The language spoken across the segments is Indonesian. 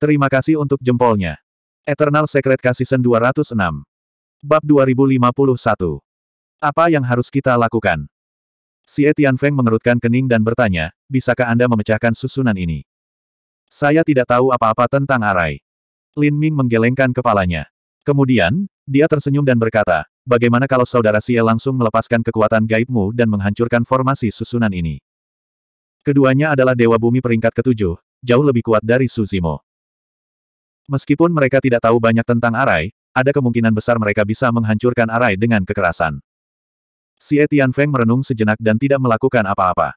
Terima kasih untuk jempolnya. Eternal Secret Kasisen 206. Bab 2051. Apa yang harus kita lakukan? Si Etian Feng mengerutkan kening dan bertanya, bisakah Anda memecahkan susunan ini? Saya tidak tahu apa-apa tentang arai. Lin Ming menggelengkan kepalanya. Kemudian, dia tersenyum dan berkata, bagaimana kalau saudara Xie langsung melepaskan kekuatan gaibmu dan menghancurkan formasi susunan ini? Keduanya adalah Dewa Bumi peringkat ketujuh, jauh lebih kuat dari Suzimo. Meskipun mereka tidak tahu banyak tentang Arai, ada kemungkinan besar mereka bisa menghancurkan Arai dengan kekerasan. Si Etian Feng merenung sejenak dan tidak melakukan apa-apa.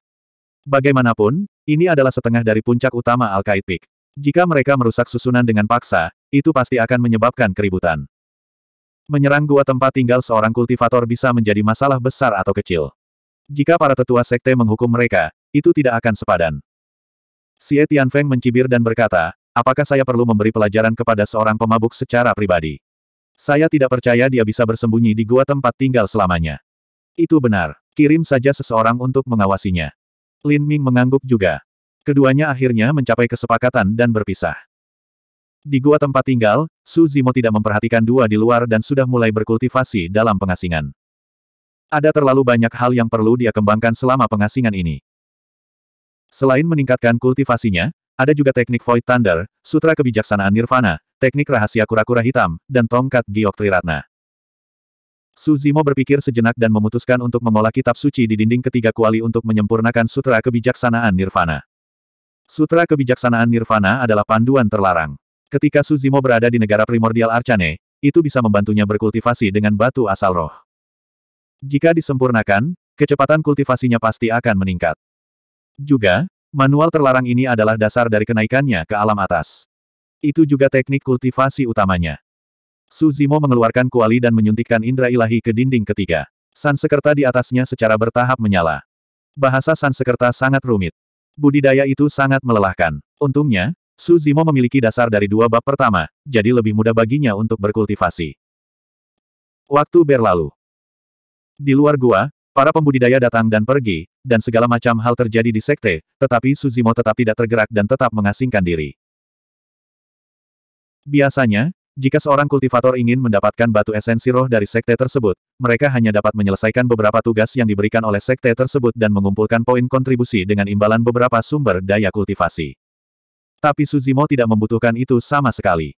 Bagaimanapun, ini adalah setengah dari puncak utama al Peak. Jika mereka merusak susunan dengan paksa, itu pasti akan menyebabkan keributan. Menyerang gua tempat tinggal seorang kultivator bisa menjadi masalah besar atau kecil. Jika para tetua sekte menghukum mereka, itu tidak akan sepadan. Si Etian Feng mencibir dan berkata, Apakah saya perlu memberi pelajaran kepada seorang pemabuk secara pribadi? Saya tidak percaya dia bisa bersembunyi di gua tempat tinggal selamanya. Itu benar. Kirim saja seseorang untuk mengawasinya. Lin Ming mengangguk juga. Keduanya akhirnya mencapai kesepakatan dan berpisah. Di gua tempat tinggal, Su Zimo tidak memperhatikan dua di luar dan sudah mulai berkultivasi dalam pengasingan. Ada terlalu banyak hal yang perlu dia kembangkan selama pengasingan ini. Selain meningkatkan kultivasinya, ada juga teknik Void Thunder, Sutra Kebijaksanaan Nirvana, teknik rahasia kura-kura hitam, dan tongkat Giok Triratna. Suzimo berpikir sejenak dan memutuskan untuk mengolah kitab suci di dinding ketiga kuali untuk menyempurnakan Sutra Kebijaksanaan Nirvana. Sutra Kebijaksanaan Nirvana adalah panduan terlarang. Ketika Suzimo berada di negara primordial Arcane, itu bisa membantunya berkultivasi dengan batu asal roh. Jika disempurnakan, kecepatan kultivasinya pasti akan meningkat. Juga, Manual terlarang ini adalah dasar dari kenaikannya ke alam atas. Itu juga teknik kultivasi utamanya. Suzimo mengeluarkan kuali dan menyuntikkan indra ilahi ke dinding ketiga. Sansekerta di atasnya secara bertahap menyala. Bahasa Sansekerta sangat rumit. Budidaya itu sangat melelahkan. Untungnya, Suzimo memiliki dasar dari dua bab pertama, jadi lebih mudah baginya untuk berkultivasi. Waktu berlalu. Di luar gua, Para pembudidaya datang dan pergi, dan segala macam hal terjadi di sekte, tetapi Suzimo tetap tidak tergerak dan tetap mengasingkan diri. Biasanya, jika seorang kultivator ingin mendapatkan batu esensi roh dari sekte tersebut, mereka hanya dapat menyelesaikan beberapa tugas yang diberikan oleh sekte tersebut dan mengumpulkan poin kontribusi dengan imbalan beberapa sumber daya kultivasi. Tapi Suzimo tidak membutuhkan itu sama sekali.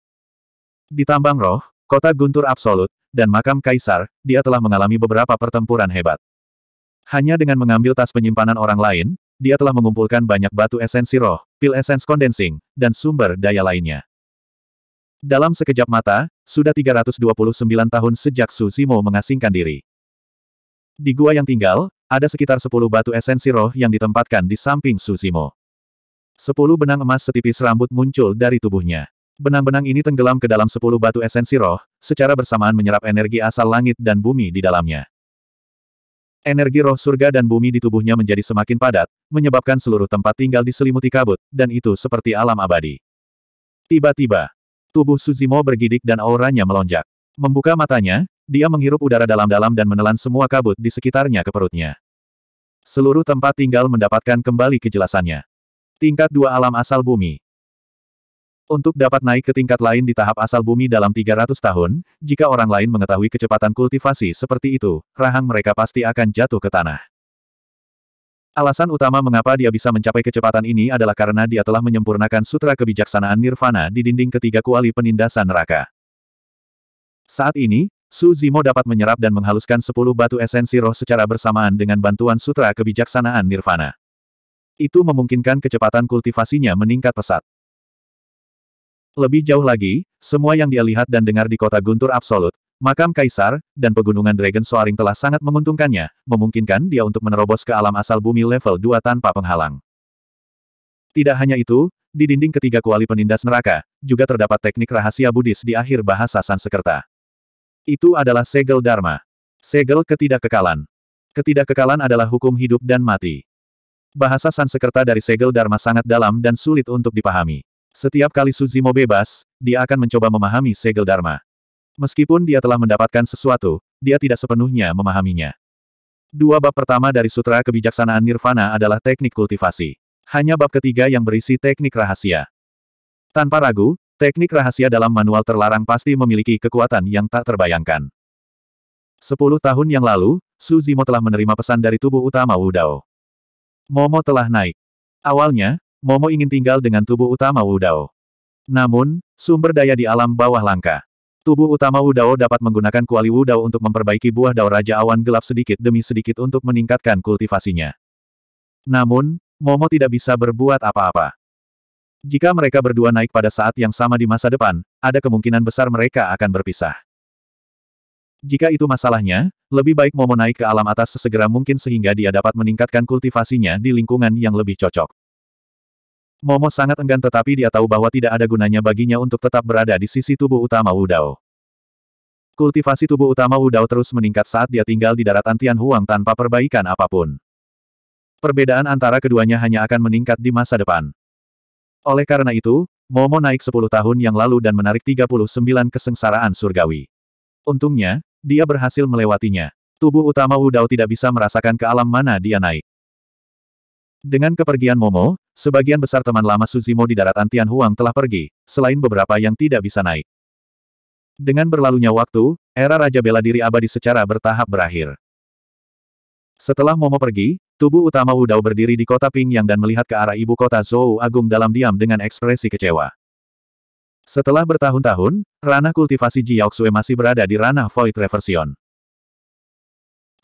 Di tambang roh, kota guntur absolut, dan makam kaisar, dia telah mengalami beberapa pertempuran hebat. Hanya dengan mengambil tas penyimpanan orang lain, dia telah mengumpulkan banyak batu esensi roh, pil esens kondensing, dan sumber daya lainnya. Dalam sekejap mata, sudah 329 tahun sejak Susimo mengasingkan diri. Di gua yang tinggal, ada sekitar 10 batu esensi roh yang ditempatkan di samping Susimo. Zimo. 10 benang emas setipis rambut muncul dari tubuhnya. Benang-benang ini tenggelam ke dalam 10 batu esensi roh, secara bersamaan menyerap energi asal langit dan bumi di dalamnya. Energi roh surga dan bumi di tubuhnya menjadi semakin padat, menyebabkan seluruh tempat tinggal diselimuti kabut, dan itu seperti alam abadi. Tiba-tiba, tubuh Suzimo bergidik dan auranya melonjak. Membuka matanya, dia menghirup udara dalam-dalam dan menelan semua kabut di sekitarnya ke perutnya. Seluruh tempat tinggal mendapatkan kembali kejelasannya. Tingkat dua alam asal bumi. Untuk dapat naik ke tingkat lain di tahap asal bumi dalam 300 tahun, jika orang lain mengetahui kecepatan kultivasi seperti itu, rahang mereka pasti akan jatuh ke tanah. Alasan utama mengapa dia bisa mencapai kecepatan ini adalah karena dia telah menyempurnakan sutra kebijaksanaan Nirvana di dinding ketiga kuali penindasan neraka. Saat ini, Su Zimo dapat menyerap dan menghaluskan 10 batu esensi roh secara bersamaan dengan bantuan sutra kebijaksanaan Nirvana. Itu memungkinkan kecepatan kultivasinya meningkat pesat. Lebih jauh lagi, semua yang dia lihat dan dengar di kota Guntur Absolut, makam Kaisar, dan pegunungan Dragon Soaring telah sangat menguntungkannya, memungkinkan dia untuk menerobos ke alam asal bumi level 2 tanpa penghalang. Tidak hanya itu, di dinding ketiga kuali penindas neraka, juga terdapat teknik rahasia Buddhis di akhir bahasa Sansekerta. Itu adalah segel Dharma. Segel ketidakkekalan. Ketidakkekalan adalah hukum hidup dan mati. Bahasa Sansekerta dari segel Dharma sangat dalam dan sulit untuk dipahami. Setiap kali Suzimo bebas, dia akan mencoba memahami segel Dharma. Meskipun dia telah mendapatkan sesuatu, dia tidak sepenuhnya memahaminya. Dua bab pertama dari Sutra Kebijaksanaan Nirvana adalah teknik kultivasi. Hanya bab ketiga yang berisi teknik rahasia. Tanpa ragu, teknik rahasia dalam manual terlarang pasti memiliki kekuatan yang tak terbayangkan. Sepuluh tahun yang lalu, Suzimo telah menerima pesan dari tubuh utama Wudao. Momo telah naik. Awalnya, Momo ingin tinggal dengan tubuh utama Wudao. Namun, sumber daya di alam bawah langka. Tubuh utama Wudao dapat menggunakan kuali Wudao untuk memperbaiki buah dao Raja Awan Gelap sedikit demi sedikit untuk meningkatkan kultivasinya. Namun, Momo tidak bisa berbuat apa-apa. Jika mereka berdua naik pada saat yang sama di masa depan, ada kemungkinan besar mereka akan berpisah. Jika itu masalahnya, lebih baik Momo naik ke alam atas sesegera mungkin sehingga dia dapat meningkatkan kultivasinya di lingkungan yang lebih cocok. Momo sangat enggan tetapi dia tahu bahwa tidak ada gunanya baginya untuk tetap berada di sisi tubuh utama Wudao. Kultivasi tubuh utama Wudao terus meningkat saat dia tinggal di daratan Tian tanpa perbaikan apapun. Perbedaan antara keduanya hanya akan meningkat di masa depan. Oleh karena itu, Momo naik 10 tahun yang lalu dan menarik 39 kesengsaraan surgawi. Untungnya, dia berhasil melewatinya. Tubuh utama Wudao tidak bisa merasakan ke alam mana dia naik. Dengan kepergian Momo, Sebagian besar teman lama Suzimo di daratan Tianhuang telah pergi, selain beberapa yang tidak bisa naik. Dengan berlalunya waktu, era Raja Bela Diri Abadi secara bertahap berakhir. Setelah Momo pergi, tubuh utama Wudao berdiri di kota Pingyang dan melihat ke arah ibu kota Zhou Agung dalam diam dengan ekspresi kecewa. Setelah bertahun-tahun, ranah kultivasi Jiaoxue masih berada di ranah Void Reversion.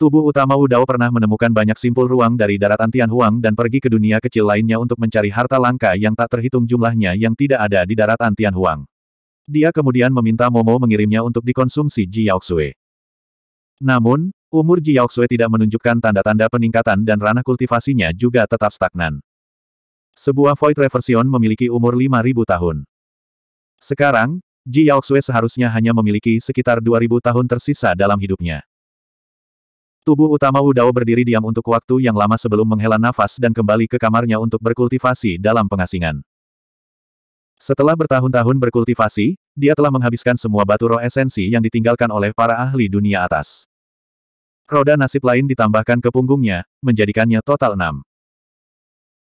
Tubuh utama Dao pernah menemukan banyak simpul ruang dari daratan Tianhuang dan pergi ke dunia kecil lainnya untuk mencari harta langka yang tak terhitung jumlahnya yang tidak ada di daratan Tianhuang. Dia kemudian meminta Momo mengirimnya untuk dikonsumsi Ji Yaoxue. Namun, umur Ji Yaoxue tidak menunjukkan tanda-tanda peningkatan dan ranah kultivasinya juga tetap stagnan. Sebuah Void Reversion memiliki umur 5.000 tahun. Sekarang, Ji Yaoxue seharusnya hanya memiliki sekitar 2.000 tahun tersisa dalam hidupnya. Tubuh utama Wudao berdiri diam untuk waktu yang lama sebelum menghela nafas dan kembali ke kamarnya untuk berkultivasi dalam pengasingan. Setelah bertahun-tahun berkultivasi, dia telah menghabiskan semua batu roh esensi yang ditinggalkan oleh para ahli dunia atas. Roda nasib lain ditambahkan ke punggungnya, menjadikannya total enam.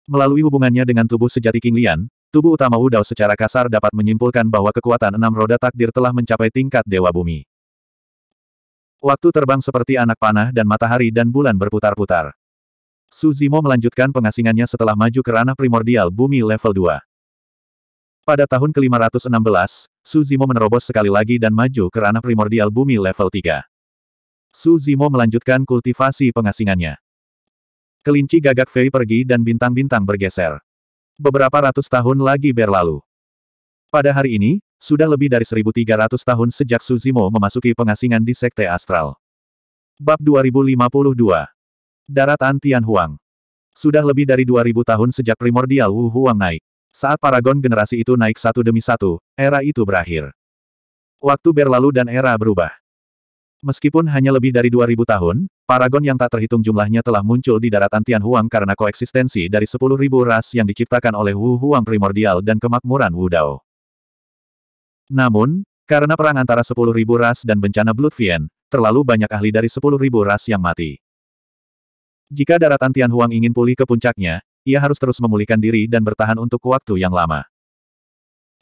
Melalui hubungannya dengan tubuh sejati King Lian, tubuh utama Wudao secara kasar dapat menyimpulkan bahwa kekuatan enam roda takdir telah mencapai tingkat Dewa Bumi. Waktu terbang seperti anak panah dan matahari dan bulan berputar-putar. Suzimo melanjutkan pengasingannya setelah maju ke ranah primordial bumi level 2. Pada tahun ke-516, Suzimo menerobos sekali lagi dan maju ke ranah primordial bumi level 3. Suzimo melanjutkan kultivasi pengasingannya. Kelinci gagak Fei pergi dan bintang-bintang bergeser. Beberapa ratus tahun lagi berlalu. Pada hari ini, sudah lebih dari 1300 tahun sejak Suzimo memasuki pengasingan di Sekte Astral. Bab 2052 Antian Huang Sudah lebih dari 2000 tahun sejak primordial Wu Huang naik. Saat paragon generasi itu naik satu demi satu, era itu berakhir. Waktu berlalu dan era berubah. Meskipun hanya lebih dari 2000 tahun, paragon yang tak terhitung jumlahnya telah muncul di daratan Huang karena koeksistensi dari 10.000 ras yang diciptakan oleh Wu Huang primordial dan kemakmuran Wu Dao. Namun, karena perang antara 10.000 ras dan bencana Bloodvien, terlalu banyak ahli dari 10.000 ras yang mati. Jika daratan Tianhuang ingin pulih ke puncaknya, ia harus terus memulihkan diri dan bertahan untuk waktu yang lama.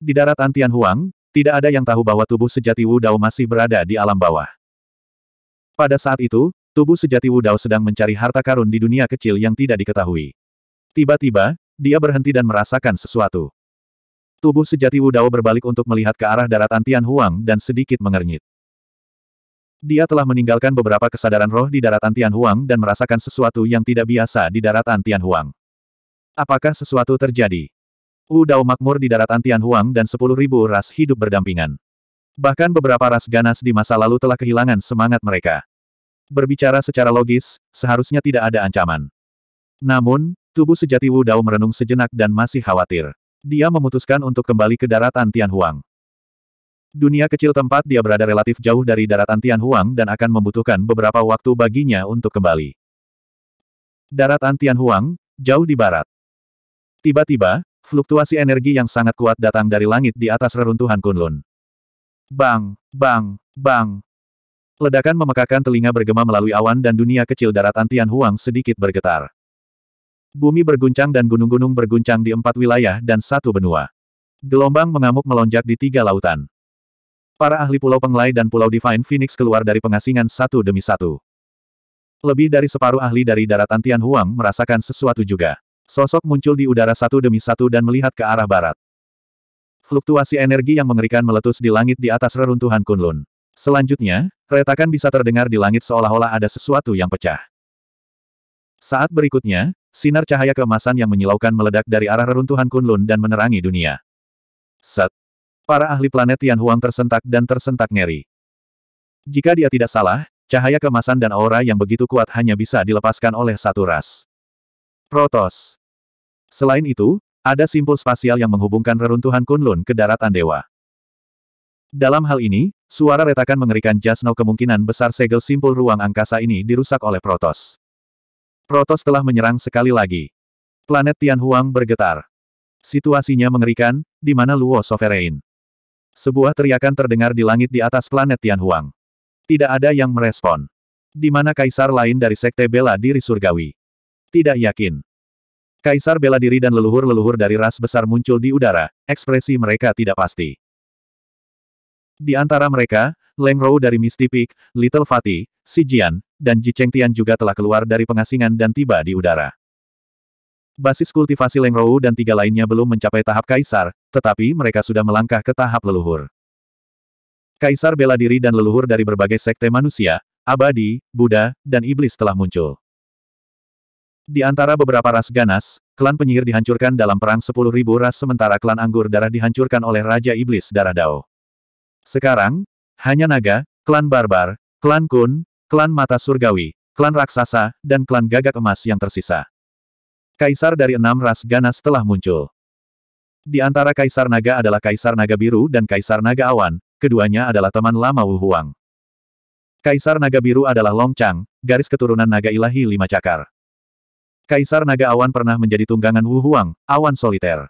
Di daratan Tianhuang, tidak ada yang tahu bahwa tubuh sejati Wu Dao masih berada di alam bawah. Pada saat itu, tubuh sejati Wu Dao sedang mencari harta karun di dunia kecil yang tidak diketahui. Tiba-tiba, dia berhenti dan merasakan sesuatu. Tubuh sejati Wu Dao berbalik untuk melihat ke arah daratan Tian Huang dan sedikit mengernyit. Dia telah meninggalkan beberapa kesadaran roh di daratan Tian Huang dan merasakan sesuatu yang tidak biasa di daratan Tian Huang. Apakah sesuatu terjadi? Wu Dao makmur di daratan Tian Huang dan sepuluh ribu ras hidup berdampingan. Bahkan beberapa ras ganas di masa lalu telah kehilangan semangat mereka. Berbicara secara logis, seharusnya tidak ada ancaman. Namun, tubuh sejati Wu Dao merenung sejenak dan masih khawatir. Dia memutuskan untuk kembali ke daratan Tianhuang. Dunia kecil tempat dia berada relatif jauh dari daratan Tianhuang dan akan membutuhkan beberapa waktu baginya untuk kembali. Daratan Tianhuang, jauh di barat. Tiba-tiba, fluktuasi energi yang sangat kuat datang dari langit di atas reruntuhan Kunlun. Bang, bang, bang. Ledakan memekakan telinga bergema melalui awan dan dunia kecil daratan Tianhuang sedikit bergetar. Bumi berguncang dan gunung-gunung berguncang di empat wilayah dan satu benua. Gelombang mengamuk melonjak di tiga lautan. Para ahli Pulau Penglai dan Pulau Divine Phoenix keluar dari pengasingan satu demi satu. Lebih dari separuh ahli dari daratan Tian Huang merasakan sesuatu juga. Sosok muncul di udara satu demi satu dan melihat ke arah barat. Fluktuasi energi yang mengerikan meletus di langit di atas reruntuhan Kunlun. Selanjutnya, retakan bisa terdengar di langit seolah-olah ada sesuatu yang pecah. Saat berikutnya, Sinar cahaya keemasan yang menyilaukan meledak dari arah reruntuhan Kunlun dan menerangi dunia. Set. Para ahli planet Huang tersentak dan tersentak ngeri. Jika dia tidak salah, cahaya kemasan dan aura yang begitu kuat hanya bisa dilepaskan oleh satu ras. Protos. Selain itu, ada simpul spasial yang menghubungkan reruntuhan Kunlun ke daratan dewa. Dalam hal ini, suara retakan mengerikan Jasno kemungkinan besar segel simpul ruang angkasa ini dirusak oleh Protos. Protos telah menyerang sekali lagi. Planet Tianhuang bergetar. Situasinya mengerikan, di mana Luo Sovereign. Sebuah teriakan terdengar di langit di atas planet Tianhuang. Tidak ada yang merespon. Di mana kaisar lain dari sekte bela diri surgawi. Tidak yakin. Kaisar bela diri dan leluhur-leluhur dari ras besar muncul di udara, ekspresi mereka tidak pasti. Di antara mereka, Leng Rou dari Misty Peak, Little Fatih, Jian, dan Ji Cheng Tian juga telah keluar dari pengasingan dan tiba di udara. Basis kultivasi Leng Rou dan tiga lainnya belum mencapai tahap kaisar, tetapi mereka sudah melangkah ke tahap leluhur. Kaisar bela diri dan leluhur dari berbagai sekte manusia, abadi, Buddha, dan iblis telah muncul. Di antara beberapa ras ganas, klan penyihir dihancurkan dalam perang 10.000 ras sementara klan anggur darah dihancurkan oleh Raja Iblis Darah Dao. Sekarang, hanya naga, klan barbar, klan kun, klan mata surgawi, klan raksasa, dan klan gagak emas yang tersisa. Kaisar dari enam ras ganas telah muncul. Di antara Kaisar Naga adalah Kaisar Naga Biru dan Kaisar Naga Awan, keduanya adalah teman lama Wu Huang. Kaisar Naga Biru adalah Long Chang, garis keturunan Naga Ilahi Lima Cakar. Kaisar Naga Awan pernah menjadi tunggangan Wu Huang, Awan Soliter.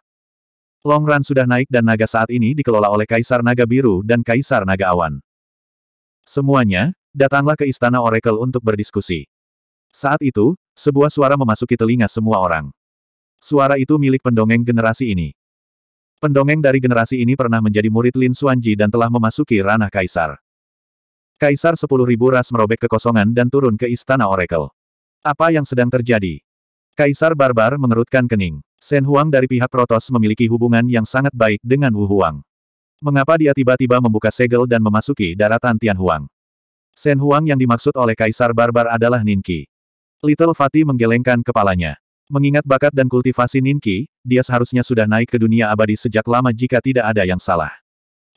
Long Ran sudah naik dan naga saat ini dikelola oleh Kaisar Naga Biru dan Kaisar Naga Awan. Semuanya, datanglah ke Istana Oracle untuk berdiskusi. Saat itu, sebuah suara memasuki telinga semua orang. Suara itu milik pendongeng generasi ini. Pendongeng dari generasi ini pernah menjadi murid Lin Suanji dan telah memasuki ranah Kaisar. Kaisar 10.000 ras merobek kekosongan dan turun ke Istana Oracle. Apa yang sedang terjadi? Kaisar Barbar mengerutkan kening. Shen Huang dari pihak Protos memiliki hubungan yang sangat baik dengan Wu Huang. Mengapa dia tiba-tiba membuka segel dan memasuki daratan Tian Huang? Shen Huang yang dimaksud oleh Kaisar Barbar adalah Ninki. Little Fatih menggelengkan kepalanya. Mengingat bakat dan kultivasi Ninki, dia seharusnya sudah naik ke dunia abadi sejak lama jika tidak ada yang salah.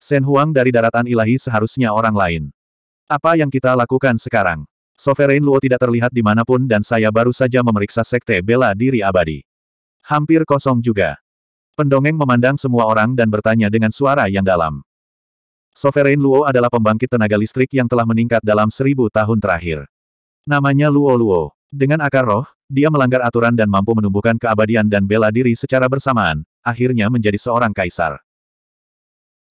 Shen Huang dari daratan ilahi seharusnya orang lain. Apa yang kita lakukan sekarang? Sovereign Luo tidak terlihat dimanapun dan saya baru saja memeriksa sekte bela diri abadi. Hampir kosong juga. Pendongeng memandang semua orang dan bertanya dengan suara yang dalam. Sovereign Luo adalah pembangkit tenaga listrik yang telah meningkat dalam seribu tahun terakhir. Namanya Luo Luo. Dengan akar roh, dia melanggar aturan dan mampu menumbuhkan keabadian dan bela diri secara bersamaan, akhirnya menjadi seorang kaisar.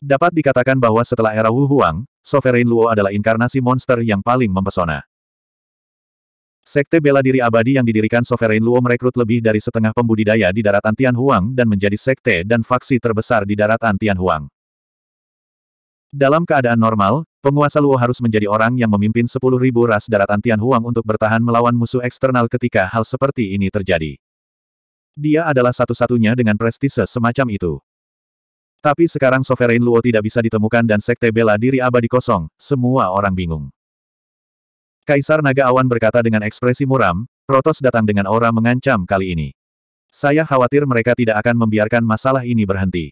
Dapat dikatakan bahwa setelah era Wu Huang, Sovereign Luo adalah inkarnasi monster yang paling mempesona. Sekte bela diri abadi yang didirikan Sovereign Luo merekrut lebih dari setengah pembudidaya di daratan Tianhuang dan menjadi sekte dan faksi terbesar di daratan Tianhuang. Dalam keadaan normal, penguasa Luo harus menjadi orang yang memimpin 10.000 ras daratan Tianhuang untuk bertahan melawan musuh eksternal ketika hal seperti ini terjadi. Dia adalah satu-satunya dengan prestise semacam itu. Tapi sekarang Sovereign Luo tidak bisa ditemukan dan Sekte Bela Diri Abadi kosong, semua orang bingung. Kaisar Naga Awan berkata dengan ekspresi muram, Protos datang dengan aura mengancam kali ini. Saya khawatir mereka tidak akan membiarkan masalah ini berhenti.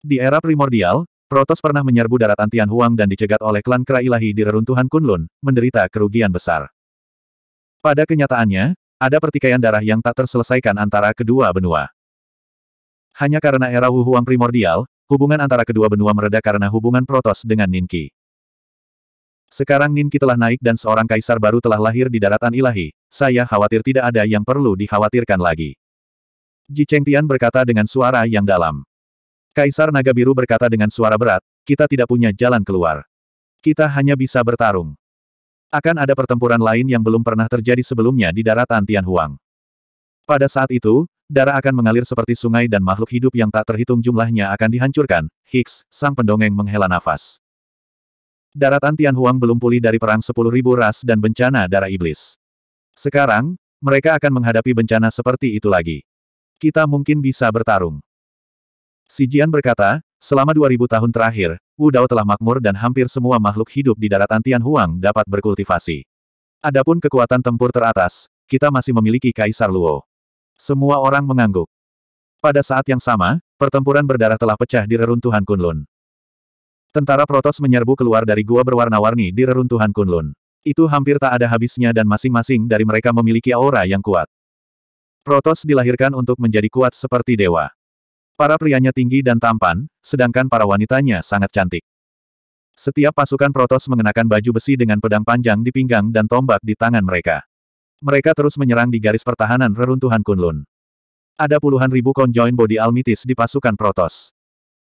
Di era primordial, Protos pernah menyerbu daratan Tianhuang dan dicegat oleh klan Kera Ilahi di reruntuhan Kunlun, menderita kerugian besar. Pada kenyataannya, ada pertikaian darah yang tak terselesaikan antara kedua benua. Hanya karena era Huang primordial, hubungan antara kedua benua meredah karena hubungan Protos dengan Ninki. Sekarang Ninki telah naik dan seorang kaisar baru telah lahir di daratan ilahi, saya khawatir tidak ada yang perlu dikhawatirkan lagi. Ji Tian berkata dengan suara yang dalam. Kaisar Naga Biru berkata dengan suara berat, kita tidak punya jalan keluar. Kita hanya bisa bertarung. Akan ada pertempuran lain yang belum pernah terjadi sebelumnya di daratan Tianhuang. Pada saat itu, darah akan mengalir seperti sungai dan makhluk hidup yang tak terhitung jumlahnya akan dihancurkan. Hicks, sang pendongeng menghela nafas. Daratan Tianhuang belum pulih dari perang sepuluh ribu ras dan bencana darah iblis. Sekarang, mereka akan menghadapi bencana seperti itu lagi. Kita mungkin bisa bertarung. Si Jian berkata, selama dua ribu tahun terakhir, Wu Dao telah makmur dan hampir semua makhluk hidup di daratan Tianhuang dapat berkultivasi. Adapun kekuatan tempur teratas, kita masih memiliki Kaisar Luo. Semua orang mengangguk. Pada saat yang sama, pertempuran berdarah telah pecah di reruntuhan Kunlun. Tentara Protos menyerbu keluar dari gua berwarna-warni di reruntuhan Kunlun. Itu hampir tak ada habisnya dan masing-masing dari mereka memiliki aura yang kuat. Protos dilahirkan untuk menjadi kuat seperti dewa. Para prianya tinggi dan tampan, sedangkan para wanitanya sangat cantik. Setiap pasukan Protos mengenakan baju besi dengan pedang panjang di pinggang dan tombak di tangan mereka. Mereka terus menyerang di garis pertahanan reruntuhan Kunlun. Ada puluhan ribu konjoin body almitis di pasukan Protos.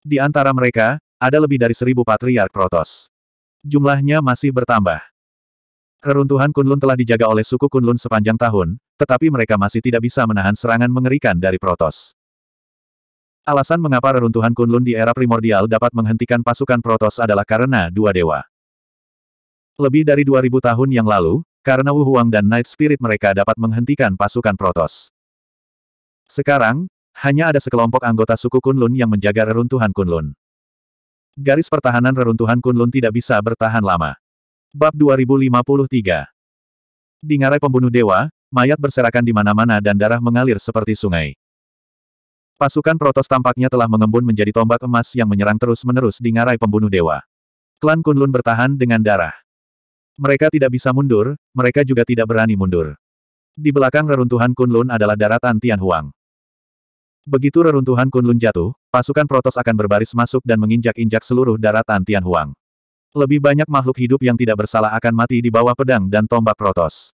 Di antara mereka, ada lebih dari seribu patriark Protos. Jumlahnya masih bertambah. Reruntuhan Kunlun telah dijaga oleh suku Kunlun sepanjang tahun, tetapi mereka masih tidak bisa menahan serangan mengerikan dari Protos. Alasan mengapa reruntuhan Kunlun di era primordial dapat menghentikan pasukan Protos adalah karena dua dewa. Lebih dari 2000 tahun yang lalu, karena Wu Huang dan Night Spirit mereka dapat menghentikan pasukan Protos. Sekarang, hanya ada sekelompok anggota suku Kunlun yang menjaga reruntuhan Kunlun. Garis pertahanan reruntuhan Kunlun tidak bisa bertahan lama. Bab 2053 Di ngarai pembunuh dewa, mayat berserakan di mana-mana dan darah mengalir seperti sungai. Pasukan Protos tampaknya telah mengembun menjadi tombak emas yang menyerang terus-menerus di ngarai pembunuh dewa. Klan Kunlun bertahan dengan darah. Mereka tidak bisa mundur, mereka juga tidak berani mundur. Di belakang reruntuhan Kunlun adalah daratan Tianhuang. Begitu reruntuhan Kunlun jatuh, Pasukan Protos akan berbaris masuk dan menginjak-injak seluruh daratan Tianhuang. Lebih banyak makhluk hidup yang tidak bersalah akan mati di bawah pedang dan tombak Protos.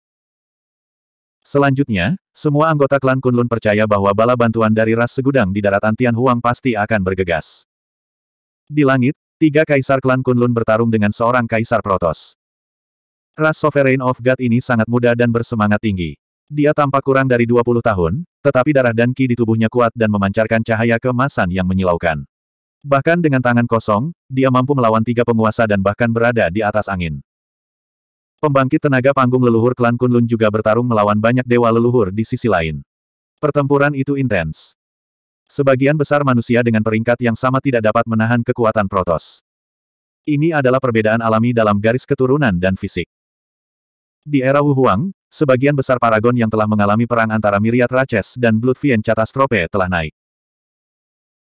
Selanjutnya, semua anggota klan Kunlun percaya bahwa bala bantuan dari ras segudang di daratan Tianhuang pasti akan bergegas. Di langit, tiga kaisar klan Kunlun bertarung dengan seorang kaisar Protos. Ras Sovereign of God ini sangat muda dan bersemangat tinggi. Dia tampak kurang dari 20 tahun, tetapi darah dan ki di tubuhnya kuat dan memancarkan cahaya kemasan yang menyilaukan. Bahkan dengan tangan kosong, dia mampu melawan tiga penguasa dan bahkan berada di atas angin. Pembangkit tenaga panggung leluhur klan Kunlun juga bertarung melawan banyak dewa leluhur di sisi lain. Pertempuran itu intens. Sebagian besar manusia dengan peringkat yang sama tidak dapat menahan kekuatan Protos. Ini adalah perbedaan alami dalam garis keturunan dan fisik. Di era Wu Huang, Sebagian besar paragon yang telah mengalami perang antara Miriat Raches dan Bloodfiend Catastrophe telah naik.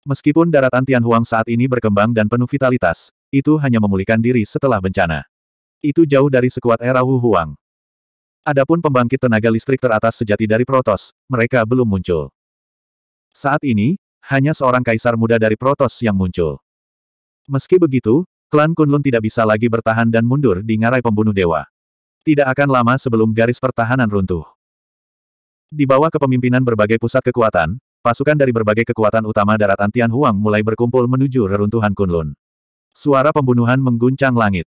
Meskipun daratan Tianhuang saat ini berkembang dan penuh vitalitas, itu hanya memulihkan diri setelah bencana. Itu jauh dari sekuat era Wu Huang. Adapun pembangkit tenaga listrik teratas sejati dari Protos, mereka belum muncul. Saat ini, hanya seorang kaisar muda dari Protos yang muncul. Meski begitu, klan Kunlun tidak bisa lagi bertahan dan mundur di ngarai pembunuh dewa. Tidak akan lama sebelum garis pertahanan runtuh. Di bawah kepemimpinan berbagai pusat kekuatan, pasukan dari berbagai kekuatan utama darat Antian Huang mulai berkumpul menuju reruntuhan Kunlun. Suara pembunuhan mengguncang langit.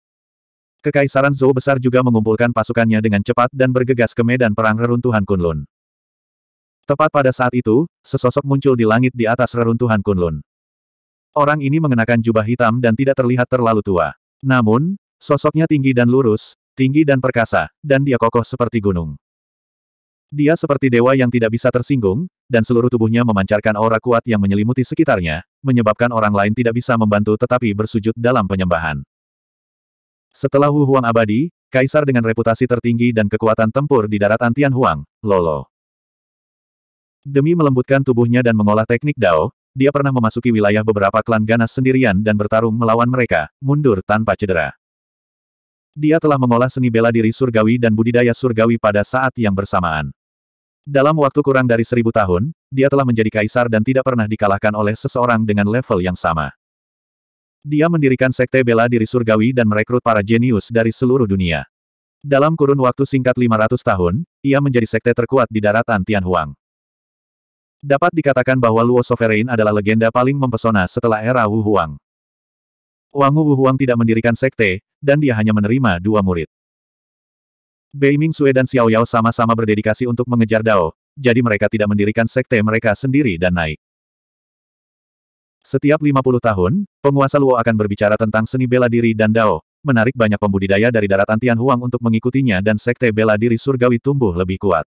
Kekaisaran Zhou besar juga mengumpulkan pasukannya dengan cepat dan bergegas ke medan perang reruntuhan Kunlun. Tepat pada saat itu, sesosok muncul di langit di atas reruntuhan Kunlun. Orang ini mengenakan jubah hitam dan tidak terlihat terlalu tua. Namun, sosoknya tinggi dan lurus, tinggi dan perkasa, dan dia kokoh seperti gunung. Dia seperti dewa yang tidak bisa tersinggung, dan seluruh tubuhnya memancarkan aura kuat yang menyelimuti sekitarnya, menyebabkan orang lain tidak bisa membantu tetapi bersujud dalam penyembahan. Setelah Hu Huang abadi, kaisar dengan reputasi tertinggi dan kekuatan tempur di daratan Tianhuang, Huang, Lolo. Demi melembutkan tubuhnya dan mengolah teknik Dao, dia pernah memasuki wilayah beberapa klan ganas sendirian dan bertarung melawan mereka, mundur tanpa cedera. Dia telah mengolah seni bela diri surgawi dan budidaya surgawi pada saat yang bersamaan. Dalam waktu kurang dari seribu tahun, dia telah menjadi kaisar dan tidak pernah dikalahkan oleh seseorang dengan level yang sama. Dia mendirikan sekte bela diri surgawi dan merekrut para jenius dari seluruh dunia. Dalam kurun waktu singkat 500 tahun, ia menjadi sekte terkuat di daratan Tianhuang. Dapat dikatakan bahwa Luo Sovereign adalah legenda paling mempesona setelah era Wu Huang. Wu Huang tidak mendirikan sekte, dan dia hanya menerima dua murid. Beiming Sue dan Xiao Yao sama-sama berdedikasi untuk mengejar Dao, jadi mereka tidak mendirikan sekte mereka sendiri dan naik. Setiap 50 tahun, penguasa Luo akan berbicara tentang seni bela diri dan Dao, menarik banyak pembudidaya dari daratan Huang untuk mengikutinya dan sekte bela diri surgawi tumbuh lebih kuat.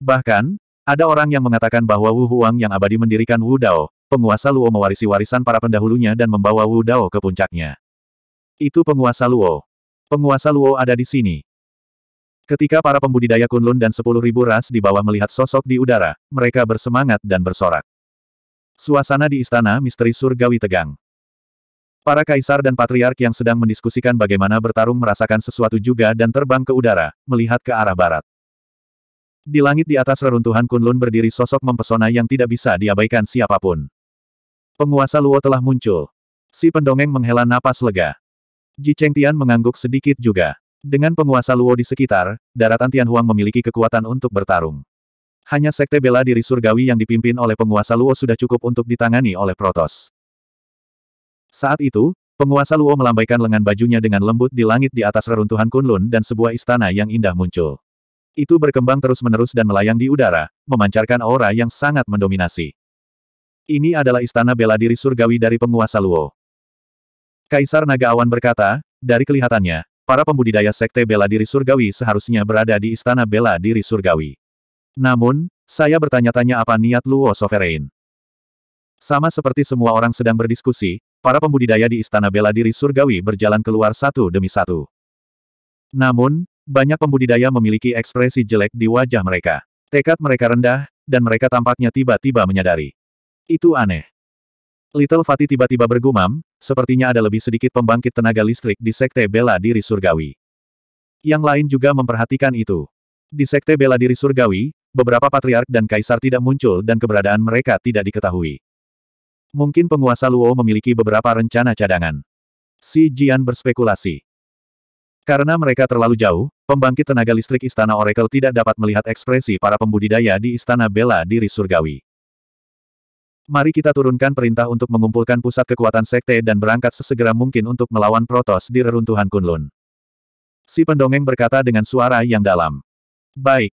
Bahkan, ada orang yang mengatakan bahwa Wu Huang yang abadi mendirikan Wu Dao, penguasa Luo mewarisi warisan para pendahulunya dan membawa Wu Dao ke puncaknya. Itu penguasa Luo. Penguasa Luo ada di sini. Ketika para pembudidaya Kunlun dan sepuluh ribu ras di bawah melihat sosok di udara, mereka bersemangat dan bersorak. Suasana di istana misteri surgawi tegang. Para kaisar dan patriark yang sedang mendiskusikan bagaimana bertarung merasakan sesuatu juga dan terbang ke udara, melihat ke arah barat. Di langit di atas reruntuhan Kunlun berdiri sosok mempesona yang tidak bisa diabaikan siapapun. Penguasa Luo telah muncul. Si pendongeng menghela napas lega. Ji Chengtian mengangguk sedikit juga. Dengan penguasa Luo di sekitar, daratan Tianhuang memiliki kekuatan untuk bertarung. Hanya sekte bela diri surgawi yang dipimpin oleh penguasa Luo sudah cukup untuk ditangani oleh Protos. Saat itu, penguasa Luo melambaikan lengan bajunya dengan lembut di langit di atas reruntuhan Kunlun dan sebuah istana yang indah muncul. Itu berkembang terus-menerus dan melayang di udara, memancarkan aura yang sangat mendominasi. Ini adalah istana bela diri surgawi dari penguasa Luo. Kaisar Naga Awan berkata, dari kelihatannya, para pembudidaya sekte bela diri surgawi seharusnya berada di istana bela diri surgawi. Namun, saya bertanya-tanya apa niat Luo Sovereign. Sama seperti semua orang sedang berdiskusi, para pembudidaya di istana bela diri surgawi berjalan keluar satu demi satu. Namun, banyak pembudidaya memiliki ekspresi jelek di wajah mereka. Tekad mereka rendah, dan mereka tampaknya tiba-tiba menyadari. Itu aneh. Little Fatih tiba-tiba bergumam, sepertinya ada lebih sedikit pembangkit tenaga listrik di Sekte Bela Diri Surgawi. Yang lain juga memperhatikan itu. Di Sekte Bela Diri Surgawi, beberapa patriark dan kaisar tidak muncul dan keberadaan mereka tidak diketahui. Mungkin penguasa Luo memiliki beberapa rencana cadangan. Si Jian berspekulasi. Karena mereka terlalu jauh, pembangkit tenaga listrik Istana Oracle tidak dapat melihat ekspresi para pembudidaya di Istana Bela Diri Surgawi. Mari kita turunkan perintah untuk mengumpulkan pusat kekuatan sekte dan berangkat sesegera mungkin untuk melawan Protos di reruntuhan Kunlun. Si pendongeng berkata dengan suara yang dalam. Baik.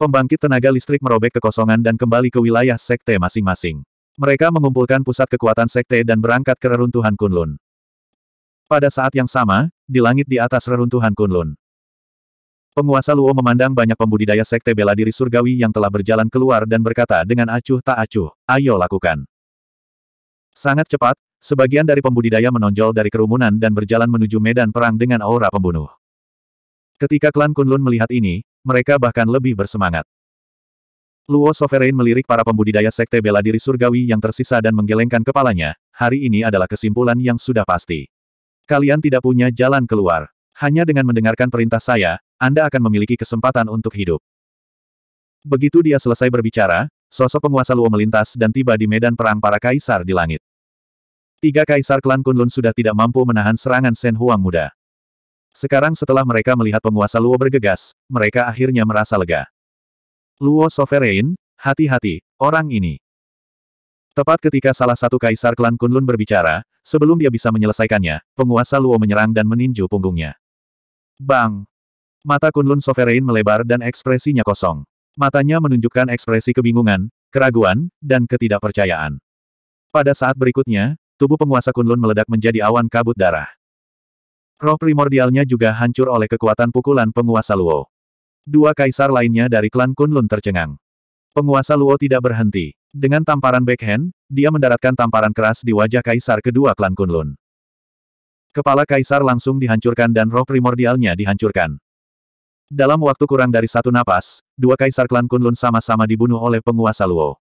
Pembangkit tenaga listrik merobek kekosongan dan kembali ke wilayah sekte masing-masing. Mereka mengumpulkan pusat kekuatan sekte dan berangkat ke reruntuhan Kunlun. Pada saat yang sama, di langit di atas reruntuhan Kunlun. Penguasa Luo memandang banyak pembudidaya sekte bela diri surgawi yang telah berjalan keluar dan berkata dengan acuh tak acuh, ayo lakukan. Sangat cepat, sebagian dari pembudidaya menonjol dari kerumunan dan berjalan menuju medan perang dengan aura pembunuh. Ketika klan Kunlun melihat ini, mereka bahkan lebih bersemangat. Luo Sovereign melirik para pembudidaya sekte bela diri surgawi yang tersisa dan menggelengkan kepalanya, hari ini adalah kesimpulan yang sudah pasti. Kalian tidak punya jalan keluar. Hanya dengan mendengarkan perintah saya, anda akan memiliki kesempatan untuk hidup. Begitu dia selesai berbicara, sosok penguasa Luo melintas dan tiba di medan perang para kaisar di langit. Tiga kaisar klan Kunlun sudah tidak mampu menahan serangan Shen Huang muda. Sekarang setelah mereka melihat penguasa Luo bergegas, mereka akhirnya merasa lega. Luo Sovereign, hati-hati, orang ini. Tepat ketika salah satu kaisar klan Kunlun berbicara, sebelum dia bisa menyelesaikannya, penguasa Luo menyerang dan meninju punggungnya. Bang! Mata Kunlun Sovereign melebar dan ekspresinya kosong. Matanya menunjukkan ekspresi kebingungan, keraguan, dan ketidakpercayaan. Pada saat berikutnya, tubuh penguasa Kunlun meledak menjadi awan kabut darah. Roh primordialnya juga hancur oleh kekuatan pukulan penguasa Luo. Dua kaisar lainnya dari klan Kunlun tercengang. Penguasa Luo tidak berhenti. Dengan tamparan backhand, dia mendaratkan tamparan keras di wajah kaisar kedua klan Kunlun. Kepala kaisar langsung dihancurkan dan roh primordialnya dihancurkan. Dalam waktu kurang dari satu napas, dua kaisar klan Kunlun sama-sama dibunuh oleh penguasa Luo.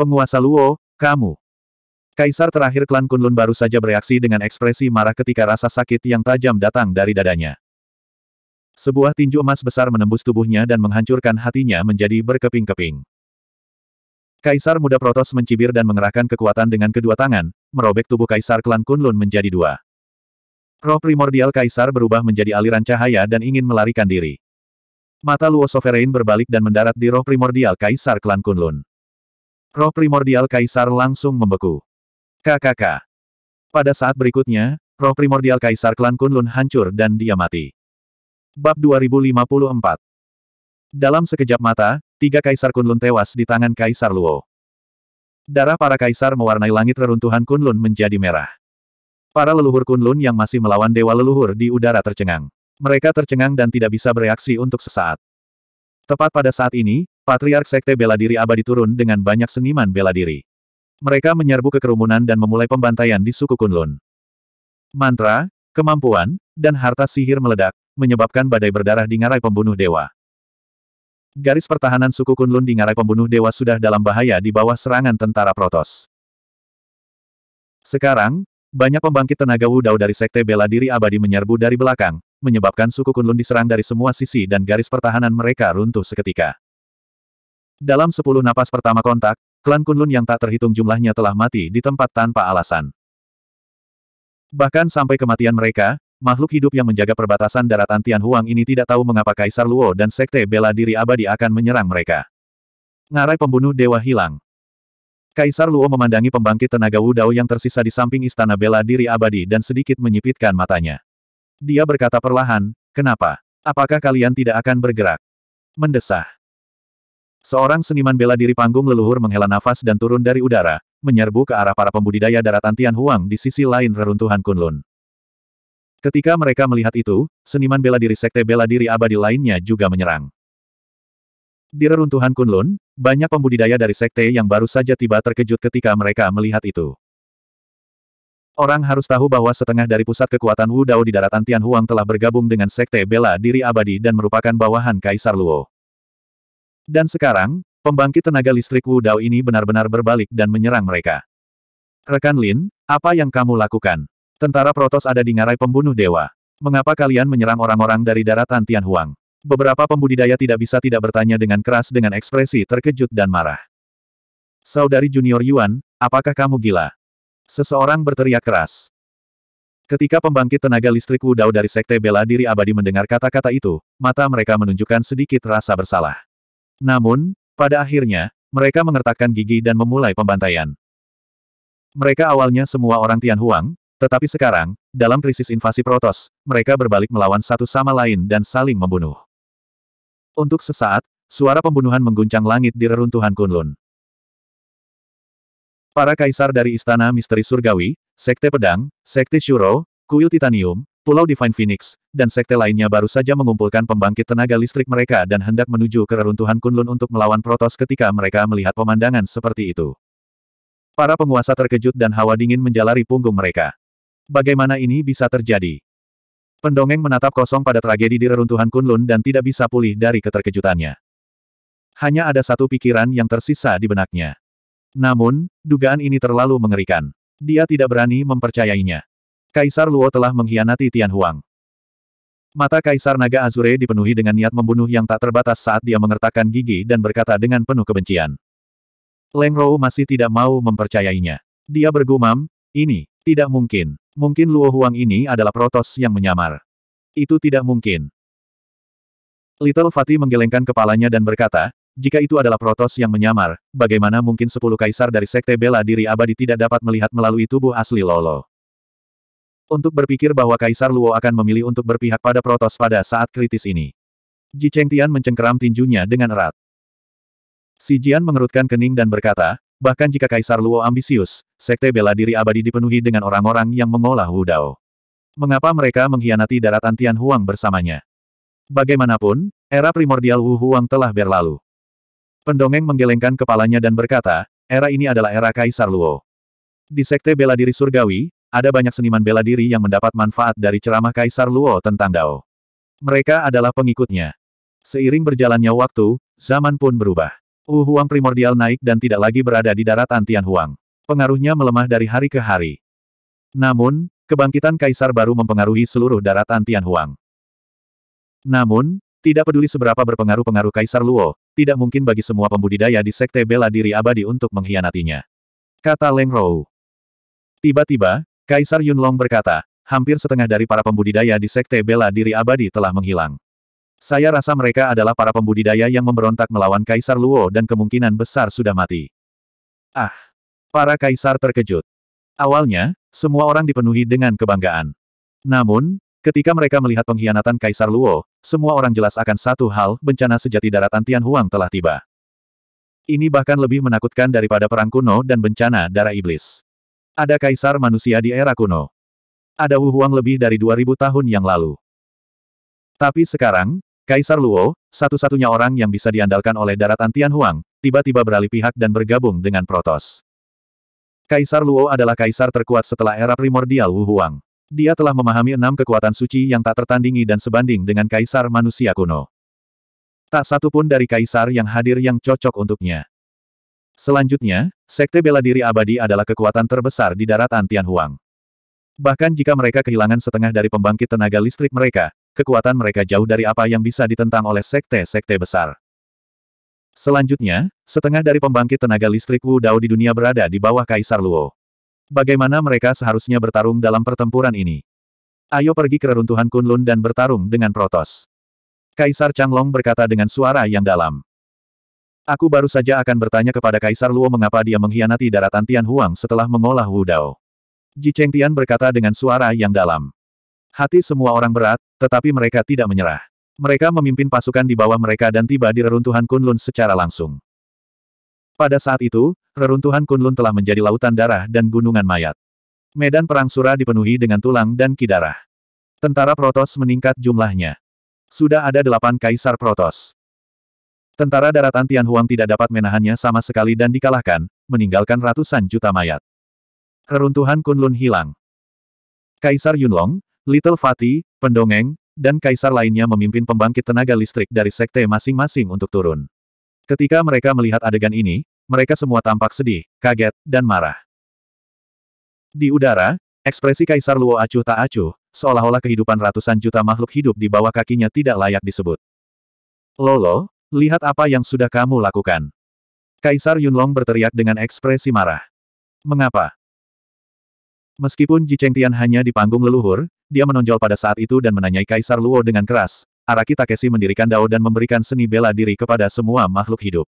Penguasa Luo, kamu. Kaisar terakhir klan Kunlun baru saja bereaksi dengan ekspresi marah ketika rasa sakit yang tajam datang dari dadanya. Sebuah tinju emas besar menembus tubuhnya dan menghancurkan hatinya menjadi berkeping-keping. Kaisar muda Protos mencibir dan mengerahkan kekuatan dengan kedua tangan, merobek tubuh kaisar klan Kunlun menjadi dua. Roh primordial kaisar berubah menjadi aliran cahaya dan ingin melarikan diri. Mata Luo Sovereign berbalik dan mendarat di roh primordial kaisar klan Kunlun. Roh primordial kaisar langsung membeku. KKK. Pada saat berikutnya, roh primordial kaisar klan Kunlun hancur dan dia mati. Bab 2054 Dalam sekejap mata, tiga kaisar Kunlun tewas di tangan kaisar Luo. Darah para kaisar mewarnai langit reruntuhan Kunlun menjadi merah. Para leluhur Kunlun yang masih melawan dewa leluhur di udara tercengang. Mereka tercengang dan tidak bisa bereaksi untuk sesaat. Tepat pada saat ini, Patriark Sekte Bela Diri Abadi turun dengan banyak seniman bela diri. Mereka menyerbu ke kerumunan dan memulai pembantaian di suku Kunlun. Mantra, kemampuan, dan harta sihir meledak, menyebabkan badai berdarah di ngarai pembunuh dewa. Garis pertahanan suku Kunlun di ngarai pembunuh dewa sudah dalam bahaya di bawah serangan tentara Protos. Sekarang, banyak pembangkit tenaga Wudao dari Sekte Bela Diri Abadi menyerbu dari belakang, menyebabkan suku Kunlun diserang dari semua sisi dan garis pertahanan mereka runtuh seketika. Dalam sepuluh napas pertama kontak, klan Kunlun yang tak terhitung jumlahnya telah mati di tempat tanpa alasan. Bahkan sampai kematian mereka, makhluk hidup yang menjaga perbatasan daratan Huang ini tidak tahu mengapa Kaisar Luo dan Sekte Bela Diri Abadi akan menyerang mereka. Ngarai pembunuh dewa hilang. Kaisar Luo memandangi pembangkit tenaga Wudao yang tersisa di samping istana bela diri abadi dan sedikit menyipitkan matanya. Dia berkata perlahan, kenapa? Apakah kalian tidak akan bergerak? Mendesah. Seorang seniman bela diri panggung leluhur menghela nafas dan turun dari udara, menyerbu ke arah para pembudidaya daratan Tianhuang di sisi lain reruntuhan Kunlun. Ketika mereka melihat itu, seniman bela diri sekte bela diri abadi lainnya juga menyerang. Di reruntuhan Kunlun, banyak pembudidaya dari sekte yang baru saja tiba terkejut ketika mereka melihat itu. Orang harus tahu bahwa setengah dari pusat kekuatan Wu Dao di daratan Tianhuang telah bergabung dengan sekte bela diri abadi dan merupakan bawahan Kaisar Luo. Dan sekarang, pembangkit tenaga listrik Wu Dao ini benar-benar berbalik dan menyerang mereka. Rekan Lin, apa yang kamu lakukan? Tentara Protos ada di ngarai pembunuh dewa. Mengapa kalian menyerang orang-orang dari daratan Tianhuang? Beberapa pembudidaya tidak bisa tidak bertanya dengan keras dengan ekspresi terkejut dan marah. Saudari junior Yuan, apakah kamu gila? Seseorang berteriak keras. Ketika pembangkit tenaga listrik Wudao dari Sekte Bela Diri Abadi mendengar kata-kata itu, mata mereka menunjukkan sedikit rasa bersalah. Namun, pada akhirnya, mereka mengertakkan gigi dan memulai pembantaian. Mereka awalnya semua orang Tianhuang, tetapi sekarang, dalam krisis invasi Protos, mereka berbalik melawan satu sama lain dan saling membunuh. Untuk sesaat, suara pembunuhan mengguncang langit di reruntuhan Kunlun. Para kaisar dari Istana Misteri Surgawi, Sekte Pedang, Sekte Shuro, Kuil Titanium, Pulau Divine Phoenix, dan sekte lainnya baru saja mengumpulkan pembangkit tenaga listrik mereka dan hendak menuju ke reruntuhan Kunlun untuk melawan Protos ketika mereka melihat pemandangan seperti itu. Para penguasa terkejut dan hawa dingin menjalari punggung mereka. Bagaimana ini bisa terjadi? Pendongeng menatap kosong pada tragedi di reruntuhan Kunlun dan tidak bisa pulih dari keterkejutannya. Hanya ada satu pikiran yang tersisa di benaknya. Namun, dugaan ini terlalu mengerikan. Dia tidak berani mempercayainya. Kaisar Luo telah mengkhianati Tian Huang. Mata Kaisar Naga Azure dipenuhi dengan niat membunuh yang tak terbatas saat dia mengertakkan gigi dan berkata dengan penuh kebencian. Leng Rou masih tidak mau mempercayainya. Dia bergumam, ini, tidak mungkin. Mungkin Luo Huang ini adalah Protos yang menyamar. Itu tidak mungkin. Little Fatih menggelengkan kepalanya dan berkata, jika itu adalah Protos yang menyamar, bagaimana mungkin sepuluh kaisar dari Sekte Bela Diri Abadi tidak dapat melihat melalui tubuh asli Lolo? Untuk berpikir bahwa Kaisar Luo akan memilih untuk berpihak pada Protos pada saat kritis ini. Ji Cheng Tian mencengkeram tinjunya dengan erat. Si Jian mengerutkan kening dan berkata, Bahkan jika Kaisar Luo ambisius, sekte bela diri abadi dipenuhi dengan orang-orang yang mengolah Wu Dao. Mengapa mereka mengkhianati daratan Tian Huang bersamanya? Bagaimanapun, era primordial Wu Huang telah berlalu. Pendongeng menggelengkan kepalanya dan berkata, era ini adalah era Kaisar Luo. Di sekte bela diri surgawi, ada banyak seniman bela diri yang mendapat manfaat dari ceramah Kaisar Luo tentang Dao. Mereka adalah pengikutnya. Seiring berjalannya waktu, zaman pun berubah. Huang primordial naik dan tidak lagi berada di darat Antian Huang. Pengaruhnya melemah dari hari ke hari. Namun, kebangkitan kaisar baru mempengaruhi seluruh darat Antian Huang. Namun, tidak peduli seberapa berpengaruh pengaruh kaisar Luo, tidak mungkin bagi semua pembudidaya di sekte bela diri abadi untuk mengkhianatinya. Kata Leng Rou. Tiba-tiba, Kaisar Yunlong berkata, hampir setengah dari para pembudidaya di sekte bela diri abadi telah menghilang. Saya rasa mereka adalah para pembudidaya yang memberontak melawan Kaisar Luo dan kemungkinan besar sudah mati. Ah! Para kaisar terkejut. Awalnya, semua orang dipenuhi dengan kebanggaan. Namun, ketika mereka melihat pengkhianatan Kaisar Luo, semua orang jelas akan satu hal, bencana sejati daratan Tianhuang telah tiba. Ini bahkan lebih menakutkan daripada perang kuno dan bencana darah iblis. Ada kaisar manusia di era kuno. Ada Wu Huang lebih dari 2000 tahun yang lalu. Tapi sekarang, Kaisar Luo, satu-satunya orang yang bisa diandalkan oleh daratan Tianhuang, tiba-tiba beralih pihak dan bergabung dengan Protos. Kaisar Luo adalah kaisar terkuat setelah era primordial Wu Huang. Dia telah memahami enam kekuatan suci yang tak tertandingi dan sebanding dengan kaisar manusia kuno. Tak satu pun dari kaisar yang hadir yang cocok untuknya. Selanjutnya, sekte bela diri abadi adalah kekuatan terbesar di daratan Tianhuang. Bahkan jika mereka kehilangan setengah dari pembangkit tenaga listrik mereka, kekuatan mereka jauh dari apa yang bisa ditentang oleh sekte-sekte besar. Selanjutnya, setengah dari pembangkit tenaga listrik Wu Dao di dunia berada di bawah Kaisar Luo. Bagaimana mereka seharusnya bertarung dalam pertempuran ini? Ayo pergi ke reruntuhan Kunlun dan bertarung dengan Protos. Kaisar Changlong berkata dengan suara yang dalam. Aku baru saja akan bertanya kepada Kaisar Luo mengapa dia mengkhianati daratan Tian Huang setelah mengolah Wu Dao. Ji Cheng Tian berkata dengan suara yang dalam. Hati semua orang berat, tetapi mereka tidak menyerah. Mereka memimpin pasukan di bawah mereka dan tiba di reruntuhan Kunlun secara langsung. Pada saat itu, reruntuhan Kunlun telah menjadi lautan darah dan gunungan mayat. Medan perang Sura dipenuhi dengan tulang dan kidarah. Tentara Protos meningkat jumlahnya. Sudah ada delapan kaisar Protos. Tentara daratan Tianhuang tidak dapat menahannya sama sekali dan dikalahkan, meninggalkan ratusan juta mayat. Reruntuhan Kunlun hilang. Kaisar Yunlong, Little Fatih, pendongeng, dan kaisar lainnya memimpin pembangkit tenaga listrik dari sekte masing-masing untuk turun. Ketika mereka melihat adegan ini, mereka semua tampak sedih, kaget, dan marah. Di udara, ekspresi kaisar Luo acuh tak acuh, seolah-olah kehidupan ratusan juta makhluk hidup di bawah kakinya tidak layak disebut. Lolo, lihat apa yang sudah kamu lakukan. Kaisar Yunlong berteriak dengan ekspresi marah. Mengapa? Meskipun Ji Cheng Tian hanya di panggung leluhur, dia menonjol pada saat itu dan menanyai Kaisar Luo dengan keras. Araki Takeshi mendirikan Dao dan memberikan seni bela diri kepada semua makhluk hidup.